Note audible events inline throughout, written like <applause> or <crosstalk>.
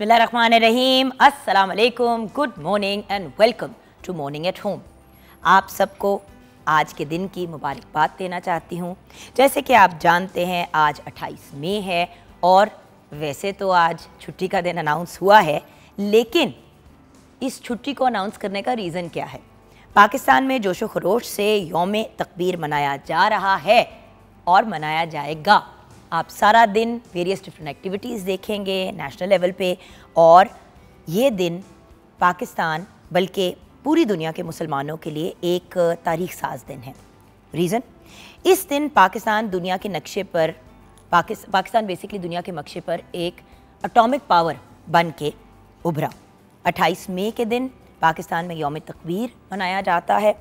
बिस्मिल्लाहिर्रहमानिर्रहीम अस्सलाम good morning and welcome to morning at home आप सबको आज के दिन की मुबारकबाद देना चाहती हूँ जैसे कि आप जानते हैं आज 28 मई है और वैसे तो आज छुट्टी का दिन अनाउंस हुआ है लेकिन इस छुट्टी को अनाउंस करने का रीज़न क्या है पाकिस्तान में जोशो खरोश से योम तकबीर मनाया जा रहा है और मनाया जाएगा आप सारा दिन वेरियस डिफरेंट एक्टिविटीज़ देखेंगे नेशनल लेवल पे और ये दिन पाकिस्तान बल्कि पूरी दुनिया के मुसलमानों के लिए एक तारीख साज दिन है रीज़न इस दिन पाकिस्तान दुनिया के नक्शे पर पाकिस् पाकिस्तान बेसिकली दुनिया के नक्शे पर एक अटोमिक पावर बन के उभरा 28 मई के दिन पाकिस्तान में योम तकबीर मनाया जाता है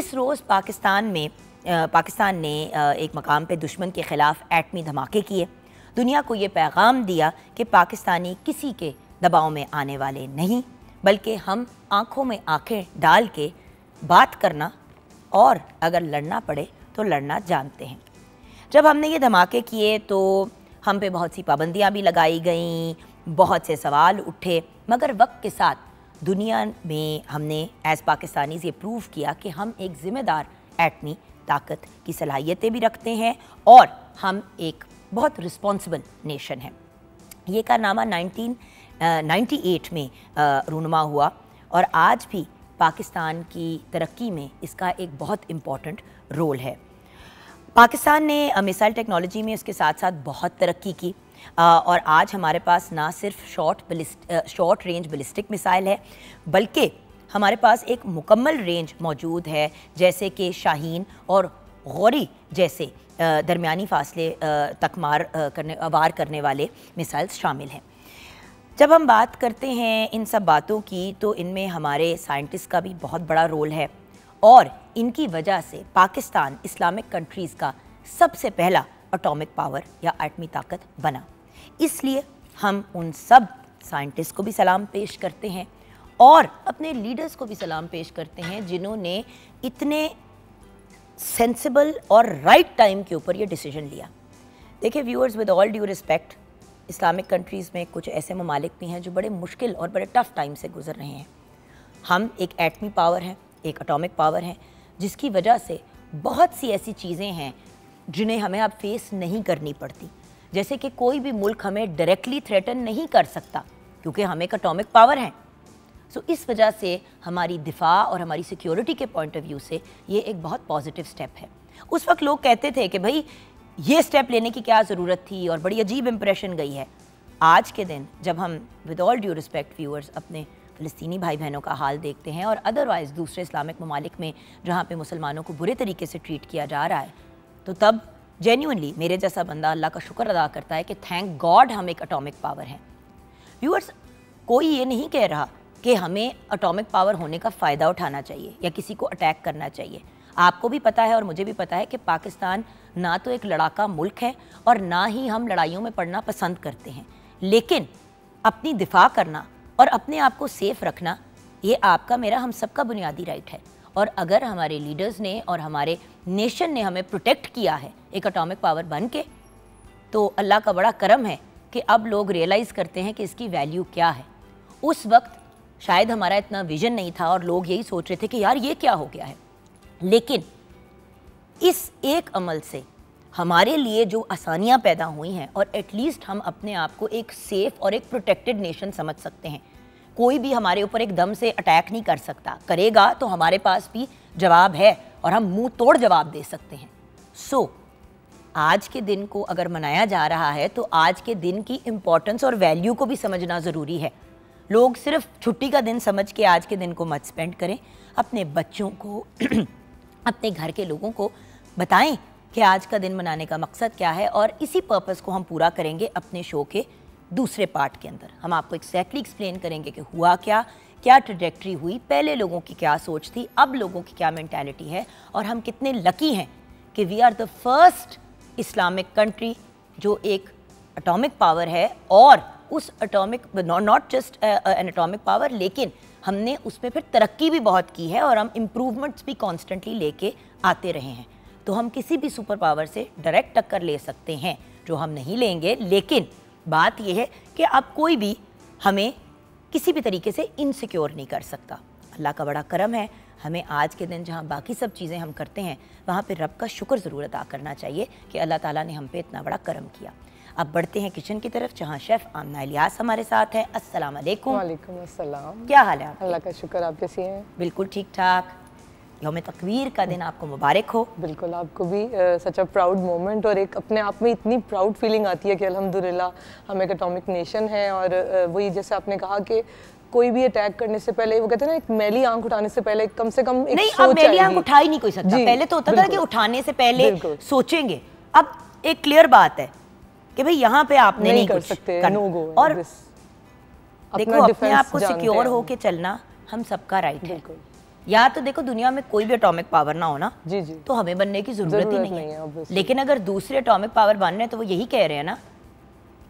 इस रोज़ पाकिस्तान में पाकिस्तान ने एक मकाम पर दुश्मन के ख़िलाफ़ एटमी धमाके किए दुनिया को ये पैगाम दिया कि पाकिस्तानी किसी के दबाव में आने वाले नहीं बल्कि हम आँखों में आँखें डाल के बात करना और अगर लड़ना पड़े तो लड़ना जानते हैं जब हमने ये धमाके किए तो हम पे बहुत सी पाबंदियाँ भी लगाई गईं बहुत से सवाल उठे मगर वक्त के साथ दुनिया में हमने एज़ पाकिस्तानीज़ ये प्रूव किया कि हम एक ज़िम्मेदार एटमी ताकत की सलाहियतें भी रखते हैं और हम एक बहुत रिस्पॉन्सिबल नेशन है ये कारनामा नाइनटीन नाइन्टी एट में रूनमा हुआ और आज भी पाकिस्तान की तरक्की में इसका एक बहुत इम्पॉर्टेंट रोल है पाकिस्तान ने मिसाइल टेक्नोलॉजी में इसके साथ साथ बहुत तरक्की की और आज हमारे पास ना सिर्फ short short range ballistic missile है बल्कि हमारे पास एक मुकम्मल रेंज मौजूद है जैसे कि शाहीन और गौरी जैसे दरमियानी फासले तक मार करने वार करने वाले मिसाइल्स शामिल हैं जब हम बात करते हैं इन सब बातों की तो इनमें हमारे साइंटिस्ट का भी बहुत बड़ा रोल है और इनकी वजह से पाकिस्तान इस्लामिक कंट्रीज़ का सबसे पहला अटोमिक पावर या आटमी ताकत बना इसलिए हम उन सब साइंटिस्ट को भी सलाम पेश करते हैं और अपने लीडर्स को भी सलाम पेश करते हैं जिन्होंने इतने सेंसिबल और राइट टाइम के ऊपर ये डिसीजन लिया देखिए viewers with all due respect Islamic countries में कुछ ऐसे ममालिक भी हैं जो बड़े मुश्किल और बड़े टफ़ टाइम से गुजर रहे हैं हम एक एटमी पावर हैं एक अटोमिक पावर हैं जिसकी वजह से बहुत सी ऐसी चीज़ें हैं जिन्हें हमें अब फेस नहीं करनी पड़ती जैसे कि कोई भी मुल्क हमें डायरेक्टली थ्रेटन नहीं कर सकता क्योंकि हम एक अटोमिक पावर हैं सो इस वजह से हमारी दिफा और हमारी सिक्योरिटी के पॉइंट ऑफ व्यू से ये एक बहुत पॉजिटिव स्टेप है उस वक्त लोग कहते थे कि भाई ये स्टेप लेने की क्या ज़रूरत थी और बड़ी अजीब इम्प्रेशन गई है आज के दिन जब हम with all due respect viewers अपने फ़लस्तनी भाई बहनों का हाल देखते हैं और अदरवाइज़ दूसरे इस्लामिक ममालिक में जहाँ पर मुसलमानों को बुरे तरीके से ट्रीट किया जा रहा है तो तब जेन्यूनली मेरे जैसा बंदा अल्लाह का शुक्र अदा करता है कि थैंक गॉड हम एक अटोमिक पावर हैं व्यूअर्स कोई ये नहीं कह रहा कि हमें अटोमिक पावर होने का फ़ायदा उठाना चाहिए या किसी को अटैक करना चाहिए आपको भी पता है और मुझे भी पता है कि पाकिस्तान ना तो एक लड़ाका मुल्क है और ना ही हम लड़ाइयों में पढ़ना पसंद करते हैं लेकिन अपनी दिफा करना और अपने आप को सेफ़ रखना ये आपका मेरा हम सब का बुनियादी राइट है और अगर हमारे लीडर्स ने और हमारे नेशन ने हमें प्रोटेक्ट किया है एक अटोमिक पावर बन के तो अल्लाह का बड़ा करम है कि अब लोग रियलाइज़ करते हैं कि इसकी वैल्यू क्या है उस वक्त शायद हमारा इतना विजन नहीं था और लोग यही सोच रहे थे कि यार ये क्या हो गया है लेकिन इस एक अमल से हमारे लिए जो आसानियाँ पैदा हुई हैं और एटलीस्ट हम अपने आप को एक सेफ़ और एक प्रोटेक्टेड नेशन समझ सकते हैं कोई भी हमारे ऊपर एक दम से अटैक नहीं कर सकता करेगा तो हमारे पास भी जवाब है और हम मुंह तोड़ जवाब दे सकते हैं सो so, आज के दिन को अगर मनाया जा रहा है तो आज के दिन की इम्पोर्टेंस और वैल्यू को भी समझना ज़रूरी है लोग सिर्फ छुट्टी का दिन समझ के आज के दिन को मत स्पेंड करें अपने बच्चों को <clears throat> अपने घर के लोगों को बताएं कि आज का दिन मनाने का मकसद क्या है और इसी पर्पज़ को हम पूरा करेंगे अपने शो के दूसरे पार्ट के अंदर हम आपको एक्जैक्टली एक्सप्लेन करेंगे कि हुआ क्या क्या ट्रेजेक्ट्री हुई पहले लोगों की क्या सोच थी अब लोगों की क्या मैंटेलिटी है और हम कितने लकी हैं कि we are the first Islamic country जो एक अटोमिक पावर है और उस atomic not just an atomic power लेकिन हमने उसमें फिर तरक्की भी बहुत की है और हम इम्प्रूवमेंट्स भी कॉन्स्टेंटली लेके आते रहे हैं तो हम किसी भी सुपर पावर से डायरेक्ट टक्कर ले सकते हैं जो हम नहीं लेंगे लेकिन बात यह है कि अब कोई भी हमें किसी भी तरीके से इनसिक्योर नहीं कर सकता अल्लाह का बड़ा करम है हमें आज के दिन जहाँ बाकी सब चीज़ें हम करते हैं वहाँ पर रब का शुक्र ज़रूर अदा करना चाहिए कि अल्लाह ताला ने हम पे इतना बड़ा करम किया अब बढ़ते हैं किचन की तरफ जहाँ शेफ आमना इलियास हमारे साथ हैं अस्सलाम वालेकुम वालेकुम अस्सलाम क्या हाल है अल्लाह का शुक्र आप कैसे हैं बिल्कुल ठीक ठाक योम तकवीर का दिन आपको मुबारक हो बिल्कुल आपको भी सच अ प्राउड मोमेंट और एक अपने आप में इतनी प्राउड फीलिंग आती है कि अल्हम्दुलिल्लाह हम एक अटोमिक नेशन है और वही जैसे आपने कहा कि कोई भी अटैक करने से पहले वो कहते हैं ना एक मैली आंख उठाने से पहले कम से कम एक नहीं सोच अब मैली आंख उठा ही नहीं कोई सकता पहले तो होता था कि उठाने से पहले सोचेंगे अब एक क्लियर बात है कि भाई यहाँ पे आपने नहीं, नहीं कर सकते no और देखो अपने आप को सिक्योर होके चलना हम सबका राइट है या तो देखो दुनिया में कोई भी अटोमिक पावर ना ना जी जी तो हमें बनने की जरूरत, ही नहीं, है लेकिन अगर दूसरे अटोमिक पावर बन रहे हैं तो वो यही कह रहे हैं ना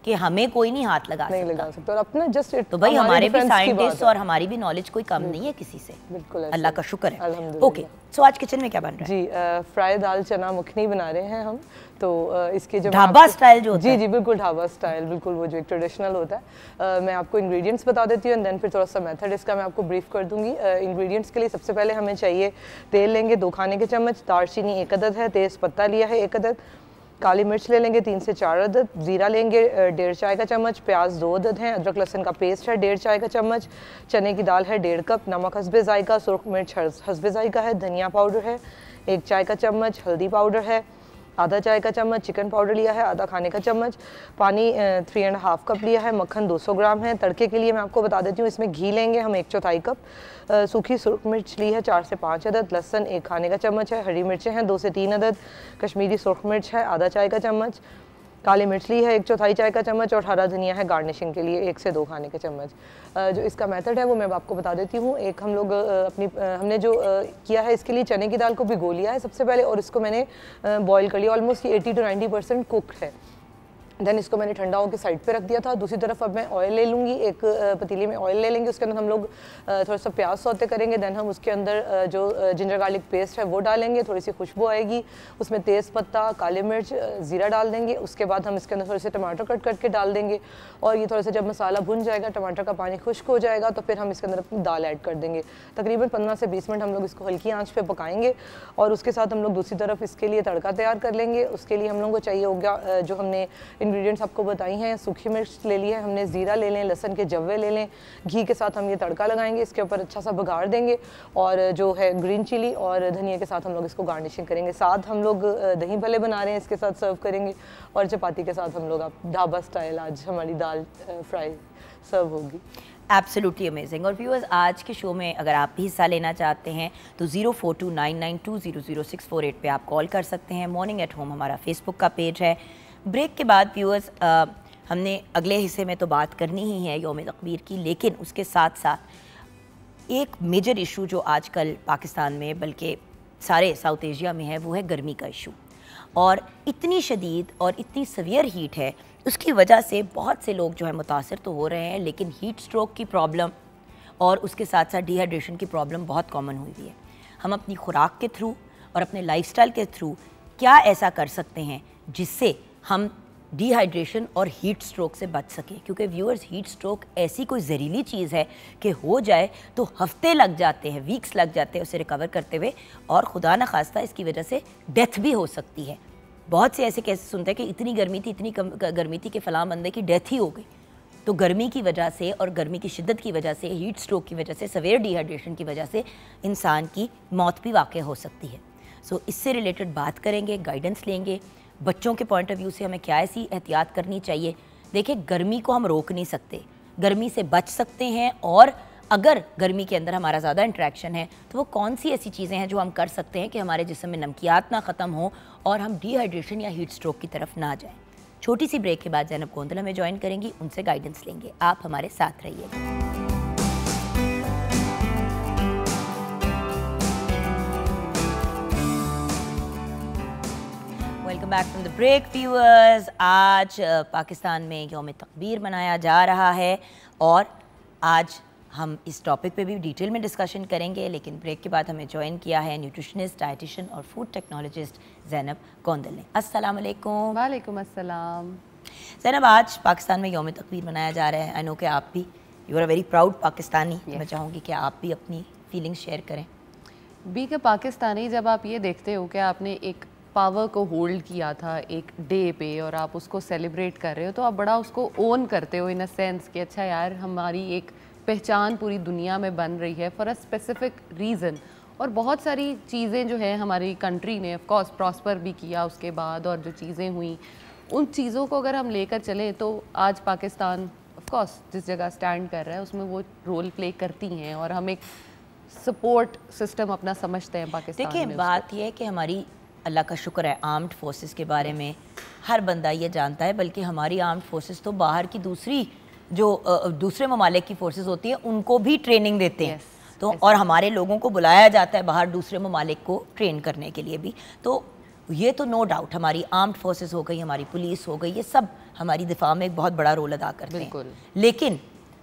कि हमें कोई नहीं हाथ लगा नहीं लगा सकता और अपना जस्ट तो भाई हमारे भी साइंटिस्ट और हमारी भी नॉलेज कोई कम नहीं है किसी से बिल्कुल अल्लाह का शुक्र है ओके सो आज किचन में क्या बन रहा है जी फ्राई दाल चना मखनी बना रहे हैं हम तो इसके जो ढाबा स्टाइल जो जी जी बिल्कुल ढाबा स्टाइल बिल्कुल वो जो एक ट्रेडिशनल होता है मैं आपको इंग्रेडिएंट्स बता देती हूँ एंड देन फिर थोड़ा सा मेथड इसका मैं आपको ब्रीफ कर दूंगी इंग्रेडिएंट्स के लिए सबसे पहले हमें चाहिए तेल लेंगे दो खाने के चम्मच दारचीनी एक अदद है तेज़ पत्ता लिया है एक अदद काली मिर्च ले लेंगे तीन से चार अदद ज़ीरा लेंगे डेढ़ चाय का चम्मच प्याज दो अदद हैं अदरक लहसन का पेस्ट है डेढ़ चाय का चम्मच चने की दाल है डेढ़ कप नमक हसबे ज़ायका सुरख मिर्च हसबे ज़ायका है धनिया पाउडर है एक चाय का चम्मच हल्दी पाउडर है आधा चाय का चम्मच चिकन पाउडर लिया है आधा खाने का चम्मच पानी थ्री एंड हाफ कप लिया है मक्खन 200 ग्राम है तड़के के लिए मैं आपको बता देती हूँ इसमें घी लेंगे हम एक चौथाई कप सूखी सुरख मिर्च ली है चार से पाँच अदद लहसन एक खाने का चम्मच है हरी मिर्चें हैं दो से तीन अदद कश्मीरी सुरख मिर्च है आधा चाय का चम्मच काली मिर्च ली है एक चौथाई चाय का चम्मच और हरा धनिया है गार्निशिंग के लिए एक से दो खाने के चम्मच जो इसका मेथड है वो मैं आपको बता देती हूँ एक हम लोग अपनी हमने जो किया है इसके लिए चने की दाल को भिगो लिया है सबसे पहले और इसको मैंने बॉयल कर लिया ऑलमोस्ट ये eighty to ninety percent cook है देन इसको मैंने ठंडा होकर साइड पे रख दिया था दूसरी तरफ अब मैं ऑयल ले लूँगी एक पतीली में ऑयल ले लेंगे उसके अंदर हम लोग थोड़ा सा प्याज सौते करेंगे देन हम उसके अंदर जो जिंजर गार्लिक पेस्ट है वो डालेंगे थोड़ी सी खुशबू आएगी उसमें तेज़ पत्ता काली मिर्च ज़ीरा डाल देंगे उसके बाद हम इसके अंदर थोड़े से टमाटर कट करके डाल देंगे और ये थोड़ा सा जब मसाला भुन जाएगा टमाटर का पानी खुश्क हो जाएगा तो फिर हम इसके अंदर अपनी दाल ऐड कर देंगे तकरीबन पंद्रह से बीस मिनट हम लोग इसको हल्की आँच पर पकाएंगे और उसके साथ हम लोग दूसरी तरफ इसके लिए तड़का तैयार कर लेंगे उसके लिए हम लोग को चाहिए होगा जो हमने इंग्रेडिएंट्स आपको बताई हैं सूखी मिर्च ले ली है हमने ज़ीरा ले लें लहसन के जव्वे ले लें घी के साथ हम ये तड़का लगाएंगे इसके ऊपर अच्छा सा भगाड़ देंगे और जो है ग्रीन चिली और धनिया के साथ हम लोग इसको गार्निशिंग करेंगे साथ हम लोग दही भले बना रहे हैं इसके साथ सर्व करेंगे और चपाती के साथ हम लोग आप ढाबा स्टाइल आज हमारी दाल फ्राई सर्व होगी एब्सोल्युटली अमेजिंग और व्यूअर्स आज के शो में अगर आप भी हिस्सा लेना चाहते हैं तो zero four two nine nine two zero zero six four eight पर आप कॉल कर सकते हैं मॉर्निंग एट होम हमारा फेसबुक का पेज है ब्रेक के बाद व्यूअर्स हमने अगले हिस्से में तो बात करनी ही है योम तकबीर की लेकिन उसके साथ साथ एक मेजर इशू जो आजकल पाकिस्तान में बल्कि सारे साउथ एशिया में है वो है गर्मी का इशू और इतनी शदीद और इतनी सवियर हीट है उसकी वजह से बहुत से लोग जो है मुतासर तो हो रहे हैं लेकिन हीट स्ट्रोक की प्रॉब्लम और उसके साथ साथ डिहाइड्रेशन की प्रॉब्लम बहुत कॉमन हुई हुई है हम अपनी खुराक के थ्रू और अपने लाइफस्टाइल के थ्रू क्या ऐसा कर सकते हैं जिससे हम डिहाइड्रेशन और हीट स्ट्रोक से बच सकें क्योंकि व्यूअर्स हीट स्ट्रोक ऐसी कोई जहरीली चीज़ है कि हो जाए तो हफ्ते लग जाते हैं वीक्स लग जाते हैं उसे रिकवर करते हुए और खुदा न खास्ता इसकी वजह से डेथ भी हो सकती है बहुत से ऐसे कैसे सुनते हैं कि इतनी गर्मी थी इतनी कम गर्मी थी कि फ़लाँ बंदे की डेथ ही हो गई तो गर्मी की वजह से और गर्मी की शिद्दत की वजह से हीट स्ट्रोक की वजह से सवेर डिहाइड्रेशन की वजह से इंसान की मौत भी वाक़ हो सकती है सो so, इससे रिलेटेड बात करेंगे गाइडेंस लेंगे बच्चों के पॉइंट ऑफ व्यू से हमें क्या ऐसी एहतियात करनी चाहिए देखिए गर्मी को हम रोक नहीं सकते गर्मी से बच सकते हैं और अगर गर्मी के अंदर हमारा ज़्यादा इंट्रैक्शन है तो वो कौन सी ऐसी चीज़ें हैं जो हम कर सकते हैं कि हमारे जिसम में नमकियात ना ख़त्म हो और हम डिहाइड्रेशन या हीट स्ट्रोक की तरफ ना जाएं छोटी सी ब्रेक के बाद जैनब गोंदला हमें ज्वाइन करेंगी उनसे गाइडेंस लेंगे आप हमारे साथ रहिएगा back from the break viewers. आज पाकिस्तान में योम तकबीर मनाया जा रहा है और आज हम इस टॉपिक पे भी डिटेल में डिस्कशन करेंगे लेकिन ब्रेक के बाद हमें ज्वाइन किया है न्यूट्रिशनिस्ट डाइटिशियन और फूड टेक्नोलॉजिस्ट जैनब कौंदल ने अस्सलाम वालेकुम असलम जैनब आज पाकिस्तान में योम तकबीर मनाया जा रहा है आई नो कि आप भी you are very proud Pakistani yes. मैं चाहूँगी कि आप भी अपनी फीलिंग्स शेयर करें बी के पाकिस्तानी जब आप ये देखते हो कि आपने एक पावर को होल्ड किया था एक डे पे और आप उसको सेलिब्रेट कर रहे हो तो आप बड़ा उसको ओन करते हो इन अ सेंस कि अच्छा यार हमारी एक पहचान पूरी दुनिया में बन रही है फॉर अ स्पेसिफिक रीज़न और बहुत सारी चीज़ें जो है हमारी कंट्री ने ऑफकोर्स प्रॉस्पर भी किया उसके बाद और जो चीज़ें हुई उन चीज़ों को अगर हम लेकर चले तो आज पाकिस्तान ऑफकोर्स जिस जगह स्टैंड कर रहा है उसमें वो रोल प्ले करती हैं और हम एक सपोर्ट सिस्टम अपना समझते हैं पाकिस्तान देखिए बात यह है कि हमारी अल्लाह का शुक्र है आर्म्ड फोर्सेस के बारे में हर बंदा ये जानता है बल्कि हमारी आर्म्ड फोर्सेस तो बाहर की दूसरी जो दूसरे ममालिक की फोर्सेस होती हैं उनको भी ट्रेनिंग देते हैं yes, तो और हमारे लोगों को बुलाया जाता है बाहर दूसरे ममालिक को ट्रेन करने के लिए भी तो ये तो नो डाउट हमारी आर्म्ड फोर्सेस हो गई हमारी पुलिस हो गई ये सब हमारी दिफा में एक बहुत बड़ा रोल अदा करते हैं लेकिन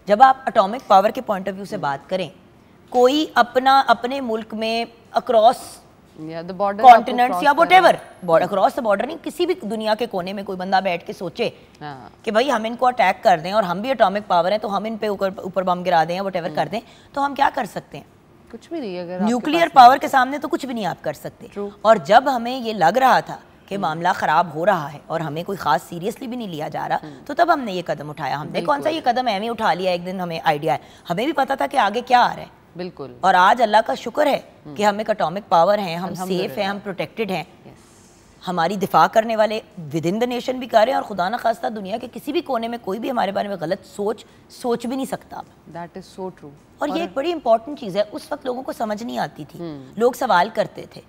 जब आप अटोमिक पावर के पॉइंट ऑफ व्यू से बात करें कोई अपना अपने मुल्क में अक्रॉस कॉन्टिनेंट्स या whatever across the border नहीं किसी भी दुनिया के कोने में कोई बंदा बैठ के सोचे हाँ। कि भाई हम इनको अटैक कर दें और हम भी अटोमिक पावर हैं तो हम इन पे ऊपर बम गिरा दें या वट हाँ। कर दें तो हम क्या कर सकते हैं कुछ भी नहीं अगर न्यूक्लियर पावर के तो। सामने तो कुछ भी नहीं आप कर सकते और जब हमें ये लग रहा था कि हम्म। मामला ख़राब हो रहा है और हमें कोई ख़ास सीरियसली भी नहीं लिया जा रहा हम्म। तो तब हमने ये कदम उठाया हमने कौन सा ये कदम एम ही उठा लिया एक दिन हमें आइडिया है हमें भी पता था कि आगे क्या आ रहा है बिल्कुल और आज अल्लाह का शुक्र है हम्म। कि हम एक अटोमिक पावर हैं हम सेफ हैं हम प्रोटेक्टेड हैं हमारी दिफा करने वाले विद इन द नेशन भी कर रहे हैं और खुदा न खास्ता दुनिया के किसी भी कोने में कोई भी हमारे बारे में गलत सोच सोच भी नहीं सकता दैट इज सो ट्रू और ये एक बड़ी इंपॉर्टेंट चीज़ है उस वक्त लोगों को समझ नहीं आती थी हम्म। लोग सवाल करते थे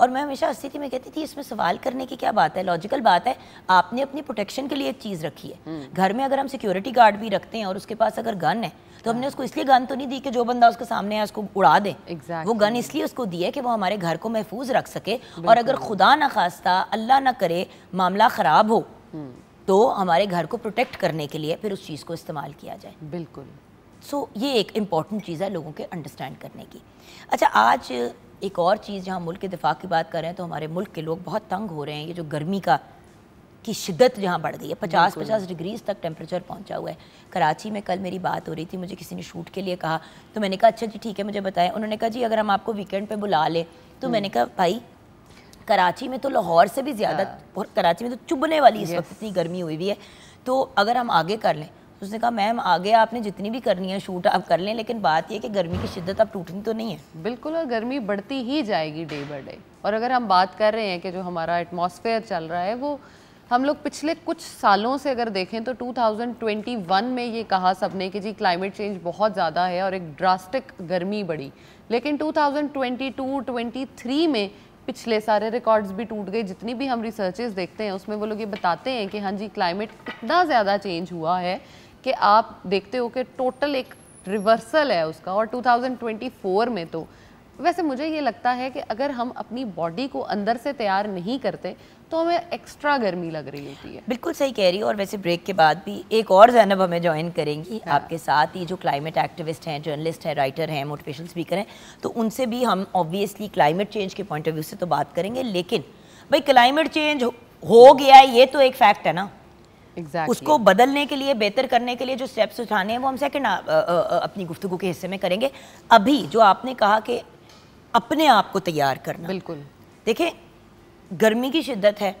और मैं हमेशा हंसती थी मैं कहती थी इसमें सवाल करने की क्या बात है लॉजिकल बात है आपने अपनी प्रोटेक्शन के लिए एक चीज़ रखी है हम्म। घर में अगर हम सिक्योरिटी गार्ड भी रखते हैं और उसके पास अगर गन है तो हमने उसको इसलिए गन तो नहीं दी कि जो बंदा उसके सामने है उसको उड़ा दे exactly. वो गन इसलिए उसको दी है कि वो हमारे घर को महफूज रख सके और अगर खुदा ना खास्ता अल्लाह ना करे मामला ख़राब हो हम्म। तो हमारे घर को प्रोटेक्ट करने के लिए फिर उस चीज़ को इस्तेमाल किया जाए बिल्कुल सो so, ये एक इम्पॉर्टेंट चीज़ है लोगों के अंडरस्टैंड करने की अच्छा आज एक और चीज़ जहाँ मुल्क के दिफा की बात कर रहे हैं तो हमारे मुल्क के लोग बहुत तंग हो रहे हैं ये जो गर्मी का की शिद्दत जहाँ बढ़ गई है पचास पचास डिग्रीज तक टेम्परेचर पहुँचा हुआ है कराची में कल मेरी बात हो रही थी मुझे किसी ने शूट के लिए कहा तो मैंने कहा अच्छा जी ठीक है मुझे बताया उन्होंने कहा जी अगर हम आपको वीकेंड पे बुला लें तो हम्म। मैंने कहा भाई कराची में तो लाहौर से भी ज़्यादा और हाँ। कराची में तो चुभने वाली इस वक्त इतनी गर्मी हुई हुई है तो अगर हम आगे कर लें तो उसने कहा मैम आगे आपने जितनी भी करनी है शूट आप कर लें लेकिन बात यह कि गर्मी की शिद्दत अब टूटनी तो नहीं है बिल्कुल और गर्मी बढ़ती ही जाएगी डे बाई डे और अगर हम बात कर रहे हैं कि जो हमारा एटमॉस्फेयर चल रहा है वो हम लोग पिछले कुछ सालों से अगर देखें तो 2021 में ये कहा सबने कि जी क्लाइमेट चेंज बहुत ज़्यादा है और एक ड्रास्टिक गर्मी बढ़ी लेकिन 2022-23 में पिछले सारे रिकॉर्ड्स भी टूट गए जितनी भी हम रिसर्चेज देखते हैं उसमें वो लोग ये बताते हैं कि हाँ जी क्लाइमेट इतना ज़्यादा चेंज हुआ है कि आप देखते हो कि टोटल एक रिवर्सल है उसका और 2024 में तो वैसे मुझे ये लगता है कि अगर हम अपनी बॉडी को अंदर से तैयार नहीं करते तो हमें एक्स्ट्रा गर्मी लग रही होती है बिल्कुल सही कह रही है और वैसे ब्रेक के बाद भी एक और जैनब हमें ज्वाइन करेंगी हाँ। आपके साथ ही जो क्लाइमेट एक्टिविस्ट हैं जर्नलिस्ट हैं राइटर हैं मोटिवेशन स्पीकर हैं तो उनसे भी हम ऑब्वियसली क्लाइमेट चेंज के पॉइंट ऑफ व्यू से तो बात करेंगे लेकिन भाई क्लाइमेट चेंज हो गया ये तो एक फैक्ट है ना Exactly. उसको बदलने के लिए बेहतर करने के लिए जो स्टेप्स उठाने हैं वो हम सेकंड अपनी गुफ्तु के हिस्से में करेंगे अभी जो आपने कहा कि अपने आप को तैयार करना बिल्कुल देखें गर्मी की शिद्दत है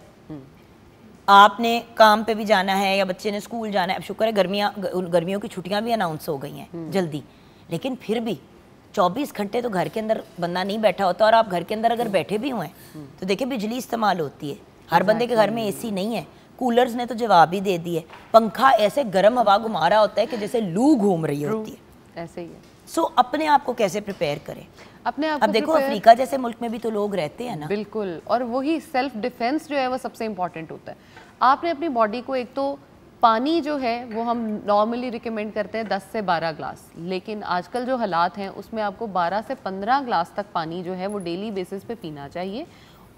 आपने काम पे भी जाना है या बच्चे ने स्कूल जाना है अब शुक्र है गर्मियाँ गर्मियों की छुट्टियाँ भी अनाउंस हो गई हैं हम्म। जल्दी लेकिन फिर भी 24 घंटे तो घर के अंदर बंदा नहीं बैठा होता और आप घर के अंदर अगर हम्म। बैठे भी हुए हैं हम्म। तो देखिए बिजली इस्तेमाल होती है हर बंदे के घर में ए नहीं है कूलर्स ने तो जवाब ही दे दी है पंखा ऐसे गर्म हवा घुमा रहा होता है कि जैसे लू घूम रही होती है ऐसे ही है सो अपने आप को कैसे प्रिपेयर करें अपने आप अब देखो अफ्रीका जैसे मुल्क में भी तो लोग रहते हैं ना बिल्कुल और वही सेल्फ डिफेंस जो है वो सबसे इम्पॉर्टेंट होता है आपने अपनी बॉडी को एक तो पानी जो है वो हम नॉर्मली रिकमेंड करते हैं 10 से 12 ग्लास लेकिन आजकल जो हालात हैं उसमें आपको 12 से 15 ग्लास तक पानी जो है वो डेली बेसिस पे पीना चाहिए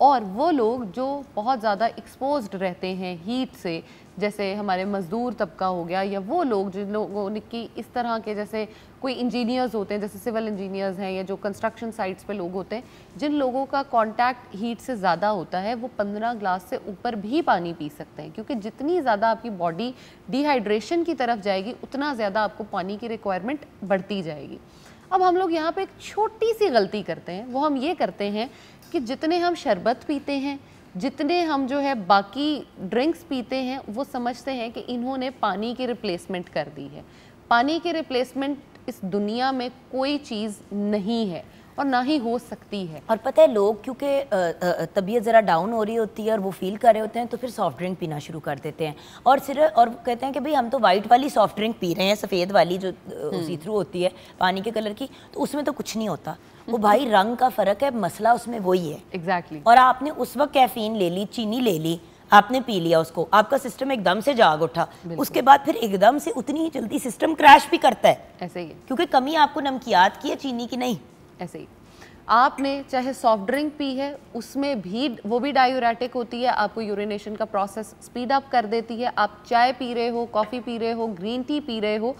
और वो लोग जो बहुत ज़्यादा एक्सपोज रहते हैं हीट से जैसे हमारे मज़दूर तबका हो गया या वो लोग जिन लोगों ने कि इस तरह के जैसे कोई इंजीनियर्स होते हैं जैसे सिविल इंजीनियर्स हैं या जो कंस्ट्रक्शन साइट्स पे लोग होते हैं जिन लोगों का कांटेक्ट हीट से ज़्यादा होता है वो पंद्रह ग्लास से ऊपर भी पानी पी सकते हैं क्योंकि जितनी ज़्यादा आपकी बॉडी डिहाइड्रेशन की तरफ जाएगी उतना ज़्यादा आपको पानी की रिक्वायरमेंट बढ़ती जाएगी अब हम लोग यहाँ पर एक छोटी सी गलती करते हैं वो हम ये करते हैं कि जितने हम शरबत पीते हैं जितने हम जो है बाकी ड्रिंक्स पीते हैं वो समझते हैं कि इन्होंने पानी की रिप्लेसमेंट कर दी है पानी की रिप्लेसमेंट इस दुनिया में कोई चीज़ नहीं है और ना ही हो सकती है और पता है लोग क्योंकि तबीयत ज़रा डाउन हो रही होती है और वो फील कर रहे होते हैं तो फिर सॉफ्ट ड्रिंक पीना शुरू कर देते हैं और सिर्फ और कहते हैं कि भाई हम तो वाइट वाली सॉफ्ट ड्रिंक पी रहे हैं सफ़ेद वाली जो हम्म। उसी थ्रू होती है पानी के कलर की तो उसमें तो कुछ नहीं होता वो हम्म। भाई रंग का फ़र्क है मसला उसमें वही है एग्जैक्टली exactly. और आपने उस वक्त कैफीन ले ली चीनी ले ली आपने पी लिया उसको आपका सिस्टम एकदम से जाग उठा उसके बाद फिर एकदम से उतनी ही जल्दी सिस्टम क्रैश भी करता है ऐसे ही क्योंकि कमी आपको नमकियात की है चीनी की नहीं ऐसे ही आपने चाहे सॉफ्ट ड्रिंक पी है उसमें भी वो भी डायूरेटिक होती है आपको यूरिनेशन का प्रोसेस स्पीड अप कर देती है आप चाय पी रहे हो कॉफ़ी पी रहे हो ग्रीन टी पी रहे हो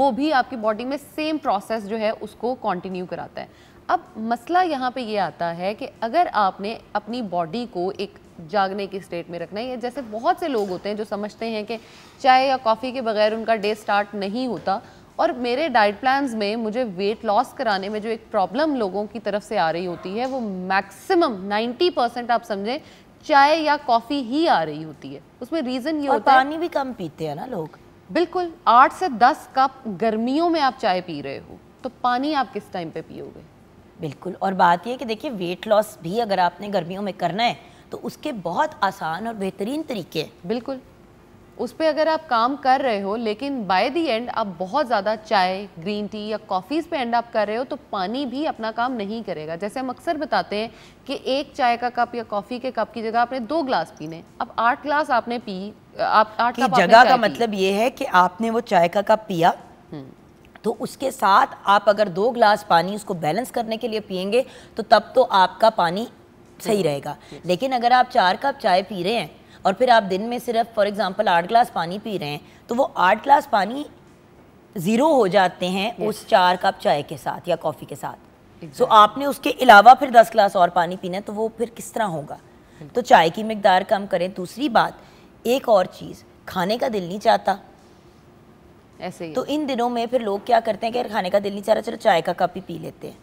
वो भी आपकी बॉडी में सेम प्रोसेस जो है उसको कंटिन्यू कराता है अब मसला यहाँ पे ये आता है कि अगर आपने अपनी बॉडी को एक जागने की स्टेट में रखना है जैसे बहुत से लोग होते हैं जो समझते हैं कि चाय या कॉफ़ी के बगैर उनका डे स्टार्ट नहीं होता और मेरे डाइट प्लान्स में मुझे वेट लॉस कराने में जो एक प्रॉब्लम लोगों की तरफ से आ रही होती है वो मैक्सिमम 90 परसेंट आप समझें चाय या कॉफ़ी ही आ रही होती है उसमें रीज़न ये होता है पानी भी कम पीते हैं ना लोग बिल्कुल आठ से दस कप गर्मियों में आप चाय पी रहे हो तो पानी आप किस टाइम पे पियोगे बिल्कुल और बात यह कि देखिए वेट लॉस भी अगर आपने गर्मियों में करना है तो उसके बहुत आसान और बेहतरीन तरीके बिल्कुल उस पर अगर आप काम कर रहे हो लेकिन बाय दी एंड आप बहुत ज़्यादा चाय ग्रीन टी या कॉफ़ीज़ पे एंड आप कर रहे हो तो पानी भी अपना काम नहीं करेगा जैसे हम अक्सर बताते हैं कि एक चाय का कप या कॉफ़ी के कप की जगह आपने दो ग्लास पीने अब आठ ग्लास आपने पी आप आठ जगह का मतलब ये है कि आपने वो चाय का कप पिया हम्म। तो उसके साथ आप अगर दो ग्लास पानी उसको बैलेंस करने के लिए पियेंगे तो तब तो आपका पानी सही हम्म। रहेगा लेकिन अगर आप चार कप चाय पी रहे हैं और फिर आप दिन में सिर्फ फॉर एग्जांपल आठ ग्लास पानी पी रहे हैं तो वो आठ ग्लास पानी ज़ीरो हो जाते हैं yes. उस चार कप चाय के साथ या कॉफ़ी के साथ सो exactly. so, आपने उसके अलावा फिर दस ग्लास और पानी पीना है तो वो फिर किस तरह होगा hmm. तो चाय की मकदार कम करें दूसरी बात एक और चीज़ खाने का दिल नहीं चाहता ऐसे ही तो इन दिनों में फिर लोग क्या करते हैं कि खाने का दिल नहीं चाह रहा चलो चाय का कप ही पी लेते हैं